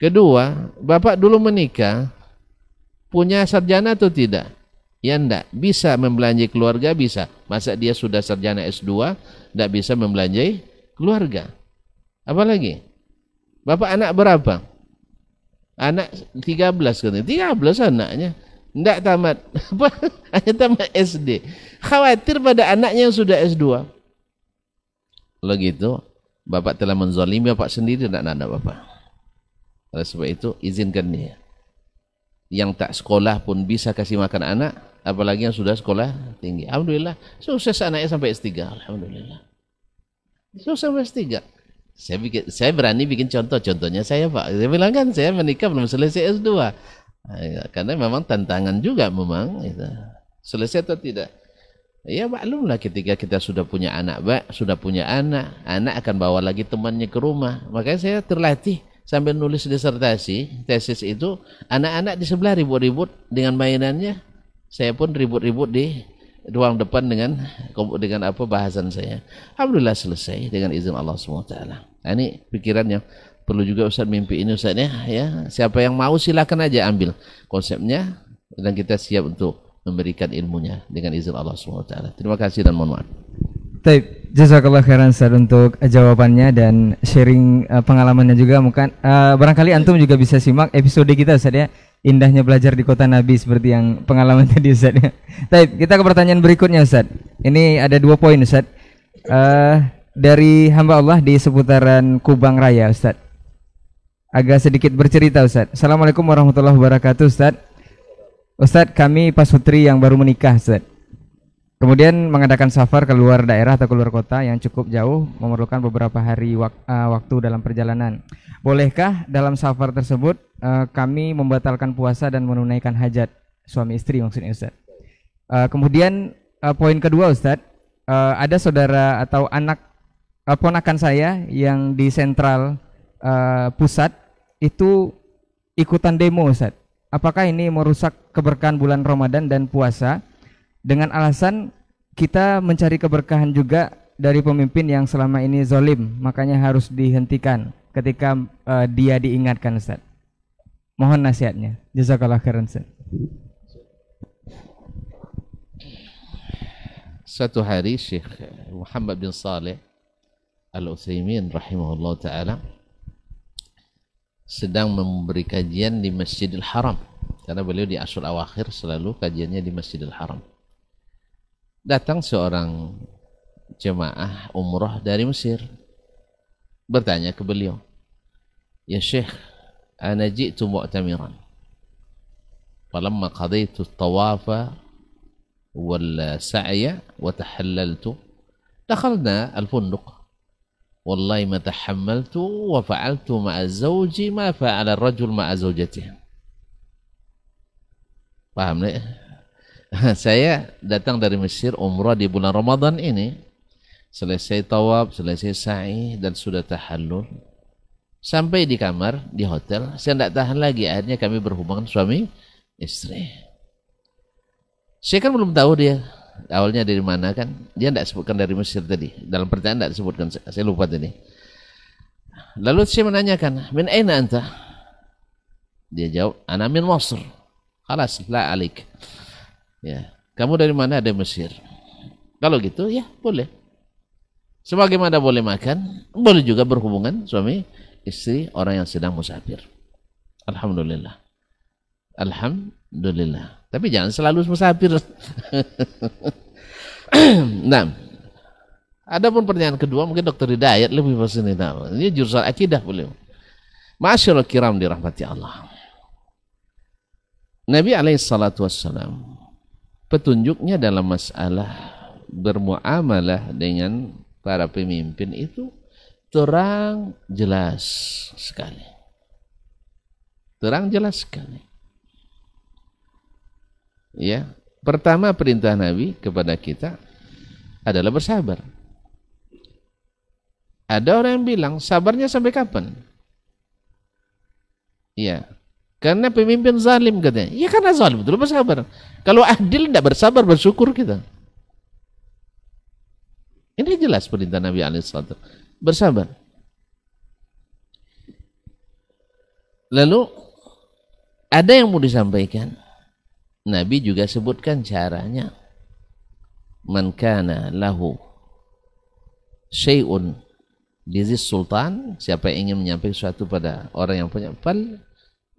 Kedua, bapak dulu menikah, punya sarjana atau tidak? Ya enggak, bisa membelanjai keluarga bisa. Masa dia sudah sarjana S2, enggak bisa membelanjai keluarga. Apalagi? Bapak anak berapa? Anak 13 kan? 13 anaknya. Tidak tamat. <laughs> Hanya tamat SD. Khawatir pada anaknya yang sudah S2. Kalau gitu, Bapak telah menzalimi Bapak sendiri, dan anak Bapak. Oleh sebab itu, izinkan dia. Yang tak sekolah pun bisa kasih makan anak, apalagi yang sudah sekolah tinggi. Alhamdulillah, sukses anaknya sampai S3. Alhamdulillah. Sukses sampai S3. Saya, bikin, saya berani bikin contoh, contohnya saya Pak. Saya bilang kan, saya menikah belum selesai S2. Iya, karena memang tantangan juga memang itu. selesai atau tidak ya maklumlah ketika kita sudah punya anak bak sudah punya anak anak akan bawa lagi temannya ke rumah makanya saya terlatih sambil nulis disertasi tesis itu anak-anak di sebelah ribut-ribut dengan mainannya saya pun ribut-ribut di ruang depan dengan dengan apa bahasan saya alhamdulillah selesai dengan izin Allah SWT nah, ini pikiran yang perlu juga Ustaz mimpi ini Ustaz ya, ya. Siapa yang mau silakan aja ambil konsepnya dan kita siap untuk memberikan ilmunya dengan izin Allah SWT. Terima kasih dan mohon maaf. Taib, jazakallah khairan Ustaz untuk jawabannya dan sharing eh, pengalamannya juga mungkin uh, eh, barangkali antum juga bisa simak episode kita Ustaz ya. Indahnya belajar di kota Nabi seperti yang pengalaman <laughs> tadi Ustaz ya. Taib, kita ke pertanyaan berikutnya Ustaz. Ini ada dua poin Ustaz. Uh, dari hamba Allah di seputaran Kubang Raya Ustaz agak sedikit bercerita Ustaz. Assalamualaikum warahmatullahi wabarakatuh Ustaz. Ustaz, kami pasutri yang baru menikah Ustaz. Kemudian mengadakan safar ke luar daerah atau ke luar kota yang cukup jauh memerlukan beberapa hari wak uh, waktu dalam perjalanan. Bolehkah dalam safar tersebut uh, kami membatalkan puasa dan menunaikan hajat suami istri maksudnya Ustaz? Uh, kemudian uh, poin kedua Ustaz, uh, ada saudara atau anak uh, ponakan saya yang di sentral Eh, pusat itu ikutan demo Ustaz. Apakah ini merusak keberkahan bulan Ramadan dan puasa dengan alasan kita mencari keberkahan juga dari pemimpin yang selama ini zolim makanya harus dihentikan ketika uh, dia diingatkan Ustaz. Mohon nasihatnya. Jazakallah khairan Ustaz. Satu hari Syekh Muhammad bin Saleh Al-Utsaimin rahimahullah taala sedang memberi kajian di Masjidil Haram karena beliau di asal Awakhir selalu kajiannya di Masjidil Haram datang seorang jemaah umroh dari Mesir bertanya ke beliau ya Syekh ana ji'tu mu'tamiran falamma qadaitu tawafa wal sa'ya wa tahallaltu dakhalna al-funduq wallahi ma tahammaltu wa fa'altu ma'a zawji ma fa'ala rajul ma'a zawjatih. paham nih <laughs> saya datang dari Mesir umrah di bulan Ramadan ini selesai tawab, selesai sa'i dan sudah tahallul sampai di kamar, di hotel saya tidak tahan lagi, akhirnya kami berhubungan suami istri saya kan belum tahu dia awalnya dari mana kan dia tidak sebutkan dari Mesir tadi dalam pertanyaan tidak disebutkan saya lupa tadi lalu saya menanyakan min aina anta dia jawab ana min Mesir alas la alik ya kamu dari mana ada Mesir kalau gitu ya boleh sebagaimana boleh makan boleh juga berhubungan suami istri orang yang sedang musafir Alhamdulillah Alhamdulillah tapi jangan selalu musafir. <clears throat> nah, adapun pertanyaan kedua mungkin dokter Hidayat lebih pasti nah, Ini jurusan akidah beliau. Masyaallah kiram dirahmati Allah. Nabi alaihi salatu wassalam petunjuknya dalam masalah bermuamalah dengan para pemimpin itu terang jelas sekali. Terang jelas sekali ya pertama perintah Nabi kepada kita adalah bersabar ada orang yang bilang sabarnya sampai kapan ya karena pemimpin zalim katanya ya karena zalim dulu bersabar kalau adil tidak bersabar bersyukur kita ini jelas perintah Nabi Alaihissalam bersabar lalu ada yang mau disampaikan Nabi juga sebutkan caranya. Man kana lahu syai'un bizis sultan, siapa yang ingin menyampaikan sesuatu pada orang yang punya fal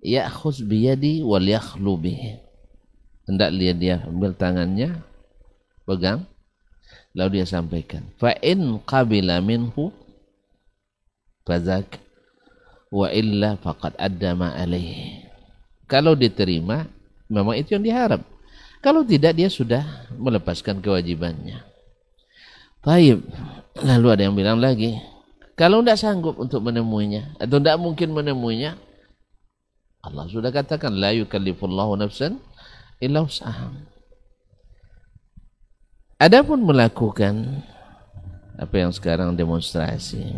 ya'khuz biyadi wal yakhlu bih. Hendak dia dia ambil tangannya, pegang, lalu dia sampaikan. Fa in qabila minhu fazak wa illa faqad addama alaihi. Kalau diterima, Memang itu yang diharap. Kalau tidak dia sudah melepaskan kewajibannya. Taib. Lalu ada yang bilang lagi, kalau tidak sanggup untuk menemuinya atau tidak mungkin menemuinya, Allah sudah katakan la yukallifullahu nafsan illa usaha. Adapun melakukan apa yang sekarang demonstrasi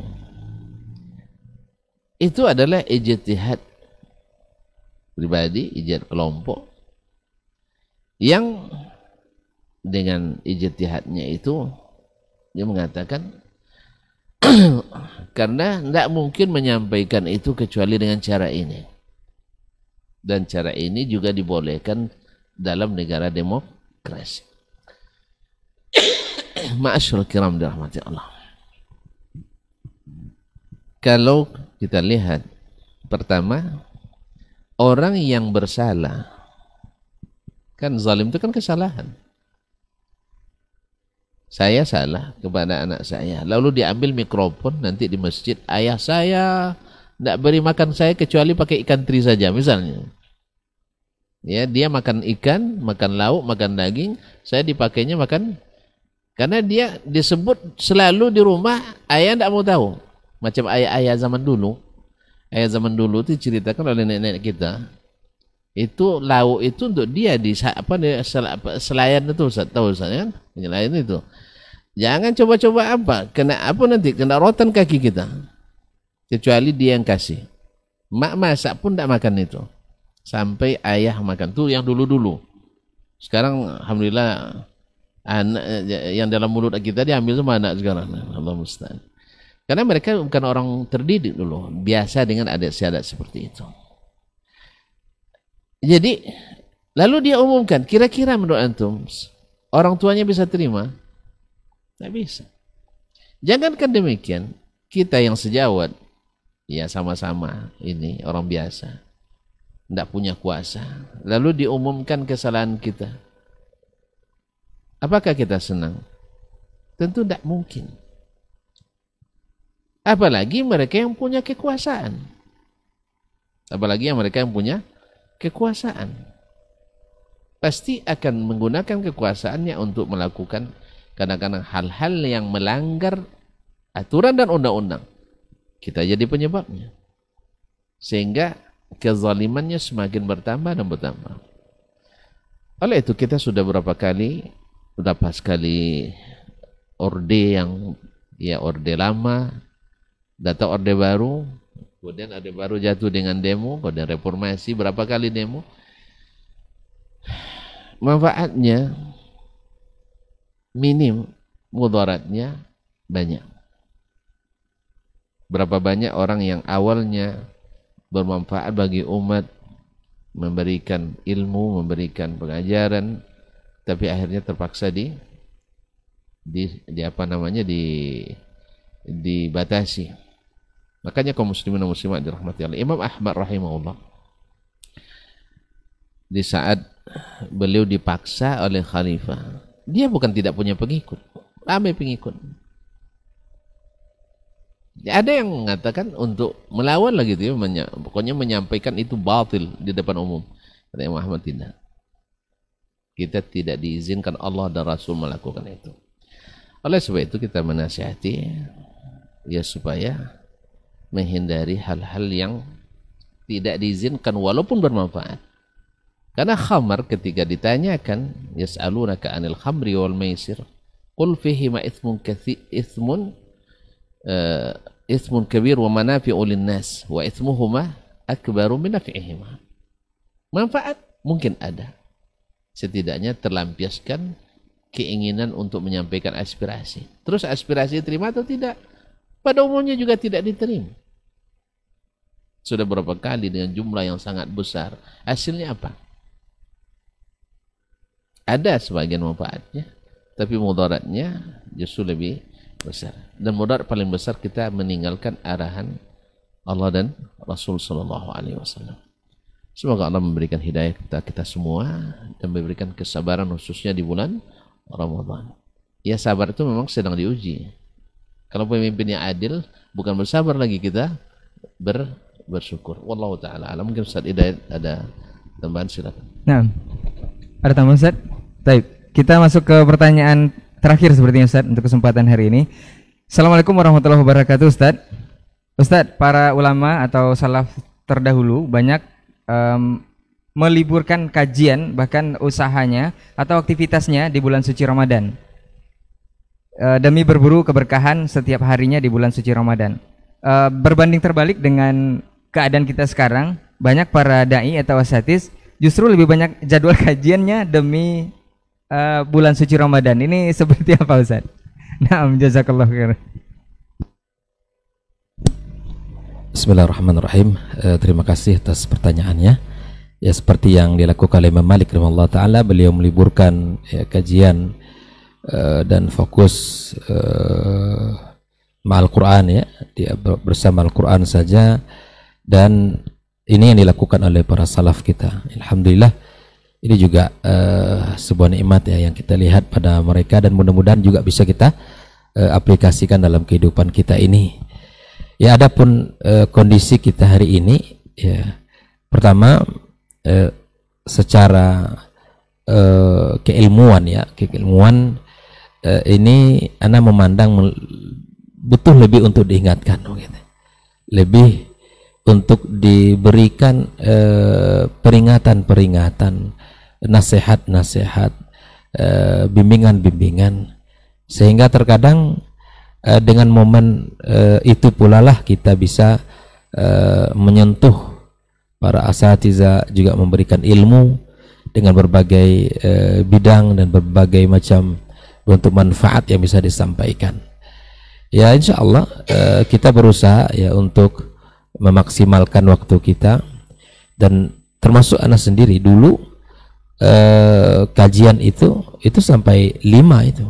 itu adalah ijtihad pribadi, ijtihad kelompok yang dengan ijtihadnya itu dia mengatakan <clears throat> karena tidak mungkin menyampaikan itu kecuali dengan cara ini dan cara ini juga dibolehkan dalam negara demokrasi <clears throat> Ma'asyur kiram dirahmati Allah kalau kita lihat pertama orang yang bersalah Kan zalim itu kan kesalahan. Saya salah kepada anak saya. Lalu diambil mikrofon nanti di masjid. Ayah saya tidak beri makan saya kecuali pakai ikan teri saja misalnya. Ya, dia makan ikan, makan lauk, makan daging. Saya dipakainya makan karena dia disebut selalu di rumah ayah tidak mau tahu. Macam ayah-ayah zaman dulu. Ayah zaman dulu itu ceritakan oleh nenek-nenek kita itu lauk itu untuk dia di apa di selayan itu Ustaz tahu Ustaz ya kan selayan itu jangan coba-coba apa kena apa nanti kena rotan kaki kita kecuali dia yang kasih mak masak pun tidak makan itu sampai ayah makan tuh yang dulu-dulu sekarang alhamdulillah anak ya, yang dalam mulut kita diambil sama anak sekarang Allah musta'an karena mereka bukan orang terdidik dulu biasa dengan adat seadat seperti itu jadi lalu dia umumkan, kira-kira menurut antum orang tuanya bisa terima? Tidak bisa. Jangankan demikian, kita yang sejawat, ya sama-sama ini orang biasa, tidak punya kuasa. Lalu diumumkan kesalahan kita. Apakah kita senang? Tentu tidak mungkin. Apalagi mereka yang punya kekuasaan. Apalagi yang mereka yang punya kekuasaan. Pasti akan menggunakan kekuasaannya untuk melakukan kadang-kadang hal-hal yang melanggar aturan dan undang-undang. Kita jadi penyebabnya. Sehingga kezalimannya semakin bertambah dan bertambah. Oleh itu kita sudah berapa kali, berapa sekali orde yang ya orde lama, data orde baru, Kemudian ada baru jatuh dengan demo, kemudian reformasi, berapa kali demo? Manfaatnya minim, mudaratnya banyak. Berapa banyak orang yang awalnya bermanfaat bagi umat, memberikan ilmu, memberikan pengajaran, tapi akhirnya terpaksa di di, di apa namanya di dibatasi Makanya kaum muslimin dan muslimat dirahmati Allah. Imam Ahmad rahimahullah di saat beliau dipaksa oleh khalifah, dia bukan tidak punya pengikut, ramai pengikut. Ada yang mengatakan untuk melawan lagi itu, ya, pokoknya menyampaikan itu batil di depan umum. Kata Imam Ahmad tidak. Kita tidak diizinkan Allah dan Rasul melakukan itu. Oleh sebab itu kita menasihati ya supaya menghindari hal-hal yang tidak diizinkan walaupun bermanfaat. Karena khamar ketika ditanyakan yas'alunaka 'anil khamri wal maisir qul fihi ma ithmun kathi ithmun uh, ithmun kabir wa manafi'u nas wa ithmuhuma akbaru min naf'ihima. Manfaat mungkin ada. Setidaknya terlampiaskan keinginan untuk menyampaikan aspirasi. Terus aspirasi diterima atau tidak? Pada umumnya juga tidak diterima. Sudah berapa kali dengan jumlah yang sangat besar. Hasilnya apa? Ada sebagian manfaatnya, tapi mudaratnya justru lebih besar. Dan mudarat paling besar kita meninggalkan arahan Allah dan Rasul saw Alaihi Wasallam. Semoga Allah memberikan hidayah kita kita semua dan memberikan kesabaran khususnya di bulan Ramadan. Ya sabar itu memang sedang diuji. Kalau pemimpin yang adil, bukan bersabar lagi kita ber bersyukur. Wallahu taala alam. Mungkin Ustaz Ida ada tambahan silakan. Nah. Ada tambahan Ustaz? Baik. Kita masuk ke pertanyaan terakhir sepertinya Ustaz untuk kesempatan hari ini. Assalamualaikum warahmatullahi wabarakatuh Ustaz. Ustaz, para ulama atau salaf terdahulu banyak um, meliburkan kajian bahkan usahanya atau aktivitasnya di bulan suci Ramadan e, demi berburu keberkahan setiap harinya di bulan suci Ramadan. E, berbanding terbalik dengan keadaan kita sekarang banyak para dai atau wasatis justru lebih banyak jadwal <laughs> kajiannya demi uh, bulan suci Ramadan. Ini <laughs> seperti apa Ustaz? Naam jazakallah khair. Bismillahirrahmanirrahim. Uh, terima kasih atas pertanyaannya. Ya seperti yang dilakukan oleh Imam Malik rahimahullah taala, beliau meliburkan ya, kajian uh, dan fokus uh, ma'al Quran ya. Dia bersama Al-Quran saja dan ini yang dilakukan oleh para salaf kita. Alhamdulillah ini juga uh, sebuah nikmat ya yang kita lihat pada mereka dan mudah-mudahan juga bisa kita uh, aplikasikan dalam kehidupan kita ini. Ya adapun uh, kondisi kita hari ini ya pertama uh, secara uh, keilmuan ya keilmuan uh, ini anak memandang butuh lebih untuk diingatkan begitu. Lebih untuk diberikan eh, peringatan-peringatan, eh, nasihat-nasihat, eh, bimbingan-bimbingan, sehingga terkadang eh, dengan momen eh, itu pula lah kita bisa eh, menyentuh para asatiza juga memberikan ilmu dengan berbagai bidang dan berbagai macam untuk manfaat yang bisa disampaikan. Ya insya Allah kita berusaha ya untuk memaksimalkan waktu kita dan termasuk anak sendiri dulu eh, kajian itu itu sampai lima itu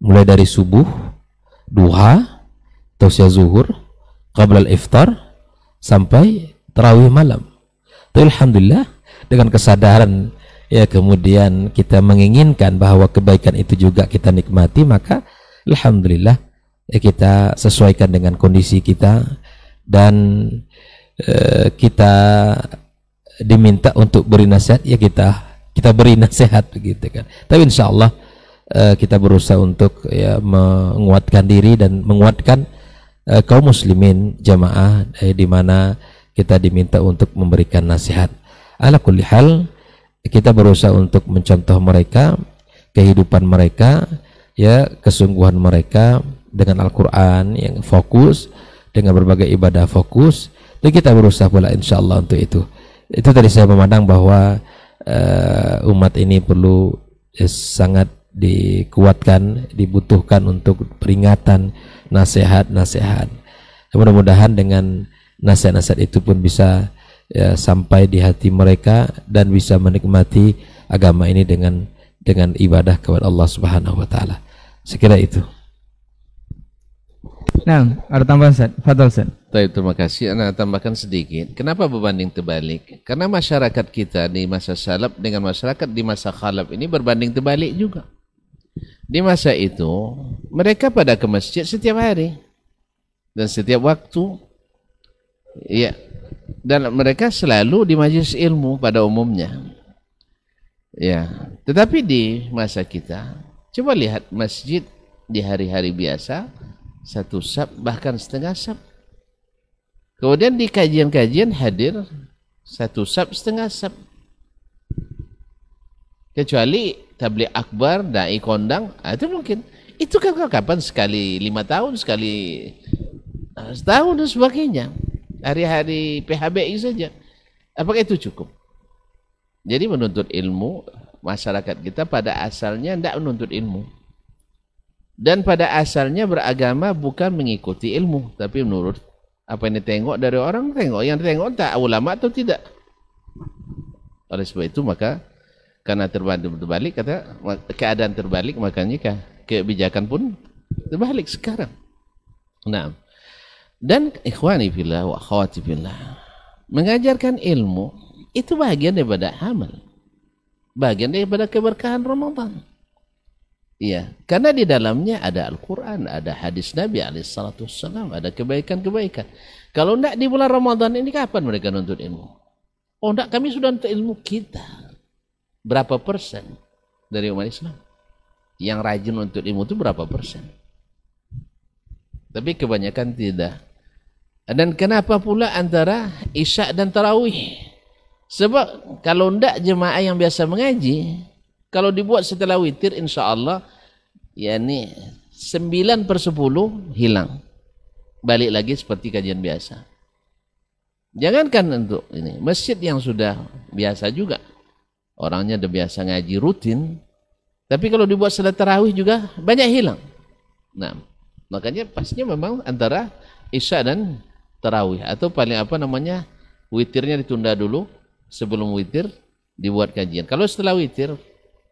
mulai dari subuh duha tausia zuhur qabla iftar sampai terawih malam tapi alhamdulillah dengan kesadaran ya kemudian kita menginginkan bahwa kebaikan itu juga kita nikmati maka alhamdulillah ya kita sesuaikan dengan kondisi kita dan eh, kita diminta untuk beri nasihat ya kita kita beri nasihat begitu kan tapi insya Allah eh, kita berusaha untuk ya menguatkan diri dan menguatkan eh, kaum muslimin jamaah eh, di mana kita diminta untuk memberikan nasihat ala kulli hal kita berusaha untuk mencontoh mereka kehidupan mereka ya kesungguhan mereka dengan Al-Qur'an yang fokus dengan berbagai ibadah fokus dan kita berusaha pula insya Allah untuk itu itu tadi saya memandang bahwa uh, umat ini perlu eh, sangat dikuatkan dibutuhkan untuk peringatan nasihat-nasihat mudah-mudahan dengan nasihat-nasihat itu pun bisa ya, sampai di hati mereka dan bisa menikmati agama ini dengan dengan ibadah kepada Allah Subhanahu wa taala. Sekira itu. Nah, ada tambahan set, fatal set. Baik, terima kasih. Ana tambahkan sedikit. Kenapa berbanding terbalik? Karena masyarakat kita di masa salaf dengan masyarakat di masa khalaf ini berbanding terbalik juga. Di masa itu, mereka pada ke masjid setiap hari dan setiap waktu. Ya. Dan mereka selalu di majlis ilmu pada umumnya. Ya, tetapi di masa kita, coba lihat masjid di hari-hari biasa satu sab bahkan setengah sab kemudian di kajian-kajian hadir satu sab setengah sab kecuali tabligh akbar dai kondang ah, itu mungkin itu kan kapan sekali lima tahun sekali ah, setahun dan sebagainya hari-hari PHBI saja apakah itu cukup jadi menuntut ilmu masyarakat kita pada asalnya tidak menuntut ilmu dan pada asalnya beragama bukan mengikuti ilmu, tapi menurut apa yang ditengok dari orang tengok yang ditengok tak ulama atau tidak. Oleh sebab itu maka karena terbalik terbalik kata keadaan terbalik makanya kebijakan pun terbalik sekarang. Nah, dan ikhwani fillah wa akhwati fillah mengajarkan ilmu itu bagian daripada amal. Bagian daripada keberkahan Ramadan. Iya, karena di dalamnya ada Al-Quran, ada hadis Nabi Alaihissalam, ada kebaikan-kebaikan. Kalau tidak di bulan Ramadan ini kapan mereka nuntut ilmu? Oh tidak, kami sudah nuntut ilmu kita. Berapa persen dari umat Islam? Yang rajin nuntut ilmu itu berapa persen? Tapi kebanyakan tidak. Dan kenapa pula antara Isya dan Tarawih? Sebab kalau tidak jemaah yang biasa mengaji, kalau dibuat setelah witir insya Allah ya ini 9 per 10 hilang. Balik lagi seperti kajian biasa. Jangankan untuk ini, masjid yang sudah biasa juga. Orangnya udah biasa ngaji rutin. Tapi kalau dibuat setelah tarawih juga banyak hilang. Nah, makanya pasnya memang antara Isya dan tarawih atau paling apa namanya witirnya ditunda dulu sebelum witir dibuat kajian. Kalau setelah witir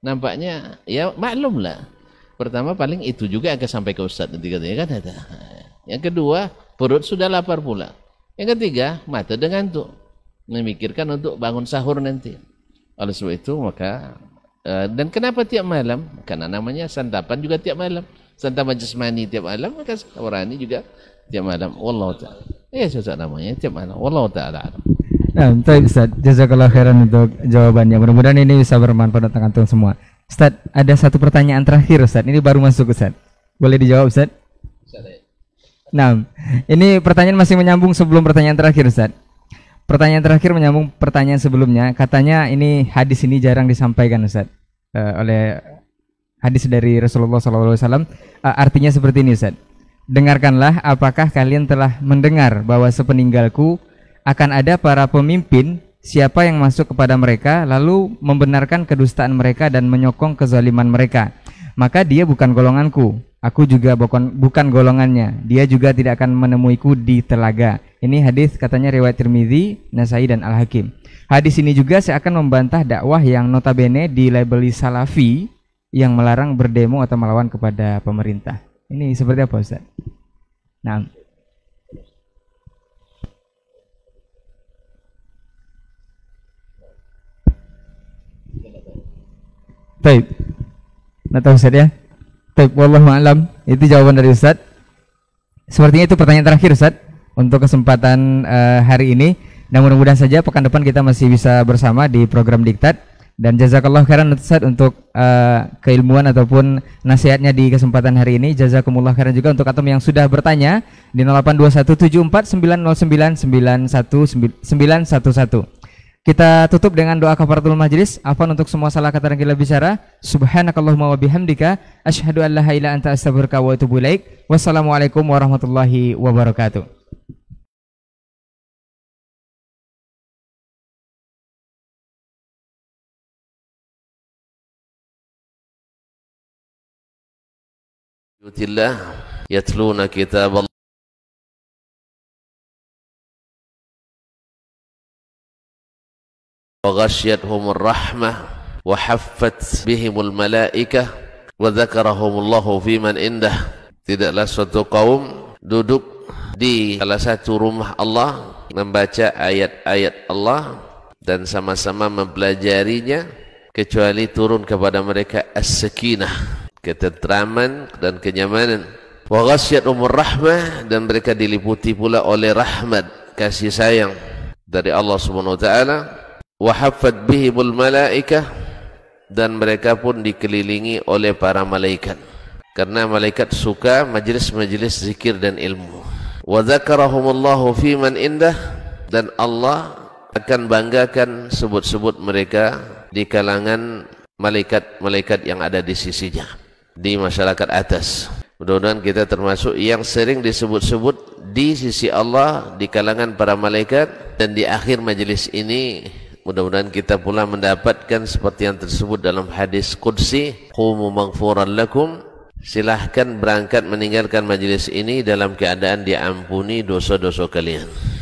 nampaknya ya maklum lah pertama paling itu juga akan sampai ke ustadz nanti katanya kan ada yang kedua perut sudah lapar pula yang ketiga mata dengan tuh memikirkan untuk bangun sahur nanti oleh sebab itu maka eh, dan kenapa tiap malam karena namanya santapan juga tiap malam santapan jasmani tiap malam maka sahurani juga tiap malam wallahu taala ya sesuatu namanya tiap malam wallahu taala Nah, baik Ustaz, jazakallah khairan untuk jawabannya. Mudah-mudahan ini bisa bermanfaat untuk antum semua. Ustaz, ada satu pertanyaan terakhir Ustaz. Ini baru masuk Ustaz. Boleh dijawab Ustaz? Nah, ini pertanyaan masih menyambung sebelum pertanyaan terakhir Ustaz. Pertanyaan terakhir menyambung pertanyaan sebelumnya. Katanya ini hadis ini jarang disampaikan Ustaz uh, oleh hadis dari Rasulullah SAW. Uh, eh, artinya seperti ini Ustaz. Dengarkanlah apakah kalian telah mendengar bahwa sepeninggalku akan ada para pemimpin siapa yang masuk kepada mereka lalu membenarkan kedustaan mereka dan menyokong kezaliman mereka maka dia bukan golonganku aku juga bukan bukan golongannya dia juga tidak akan menemuiku di telaga ini hadis katanya riwayat Tirmizi Nasai dan Al Hakim hadis ini juga saya akan membantah dakwah yang notabene di labeli salafi yang melarang berdemo atau melawan kepada pemerintah ini seperti apa Ustaz? Nah, Baik. Nah, tahu Ustaz ya. Baik, wallahu alam. Itu jawaban dari Ustaz. Sepertinya itu pertanyaan terakhir Ustaz untuk kesempatan uh, hari ini. Dan mudah-mudahan saja pekan depan kita masih bisa bersama di program Diktat dan jazakallah khairan Ustaz untuk uh, keilmuan ataupun nasihatnya di kesempatan hari ini. Jazakumullah khairan juga untuk atom yang sudah bertanya di 08217490991911. Kita tutup dengan doa kafaratul majlis. Afan untuk semua salah kata dan kita bicara. Subhanakallahumma wa bihamdika Ashadu an la ila anta astaghfiruka wa atubu ilaik. Wassalamualaikum warahmatullahi wabarakatuh. الله يتلون كتاب الله وغشيتهم الرحمة وحفت بهم الملائكة وذكرهم الله في من عنده tidaklah suatu kaum duduk di salah satu rumah Allah membaca ayat-ayat Allah dan sama-sama mempelajarinya kecuali turun kepada mereka as-sakinah ketentraman dan kenyamanan wa ghasyat umur rahmah dan mereka diliputi pula oleh rahmat kasih sayang dari Allah Subhanahu wa taala wahafat bihimul malaikah dan mereka pun dikelilingi oleh para malaikat karena malaikat suka majlis-majlis zikir dan ilmu wa dzakarahumullahu fi man indah dan Allah akan banggakan sebut-sebut mereka di kalangan malaikat-malaikat yang ada di sisinya di masyarakat atas mudah-mudahan kita termasuk yang sering disebut-sebut di sisi Allah di kalangan para malaikat dan di akhir majlis ini Mudah-mudahan kita pula mendapatkan seperti yang tersebut dalam hadis Qudsi. Qumu maghfuran lakum. Silahkan berangkat meninggalkan majlis ini dalam keadaan diampuni dosa-dosa kalian.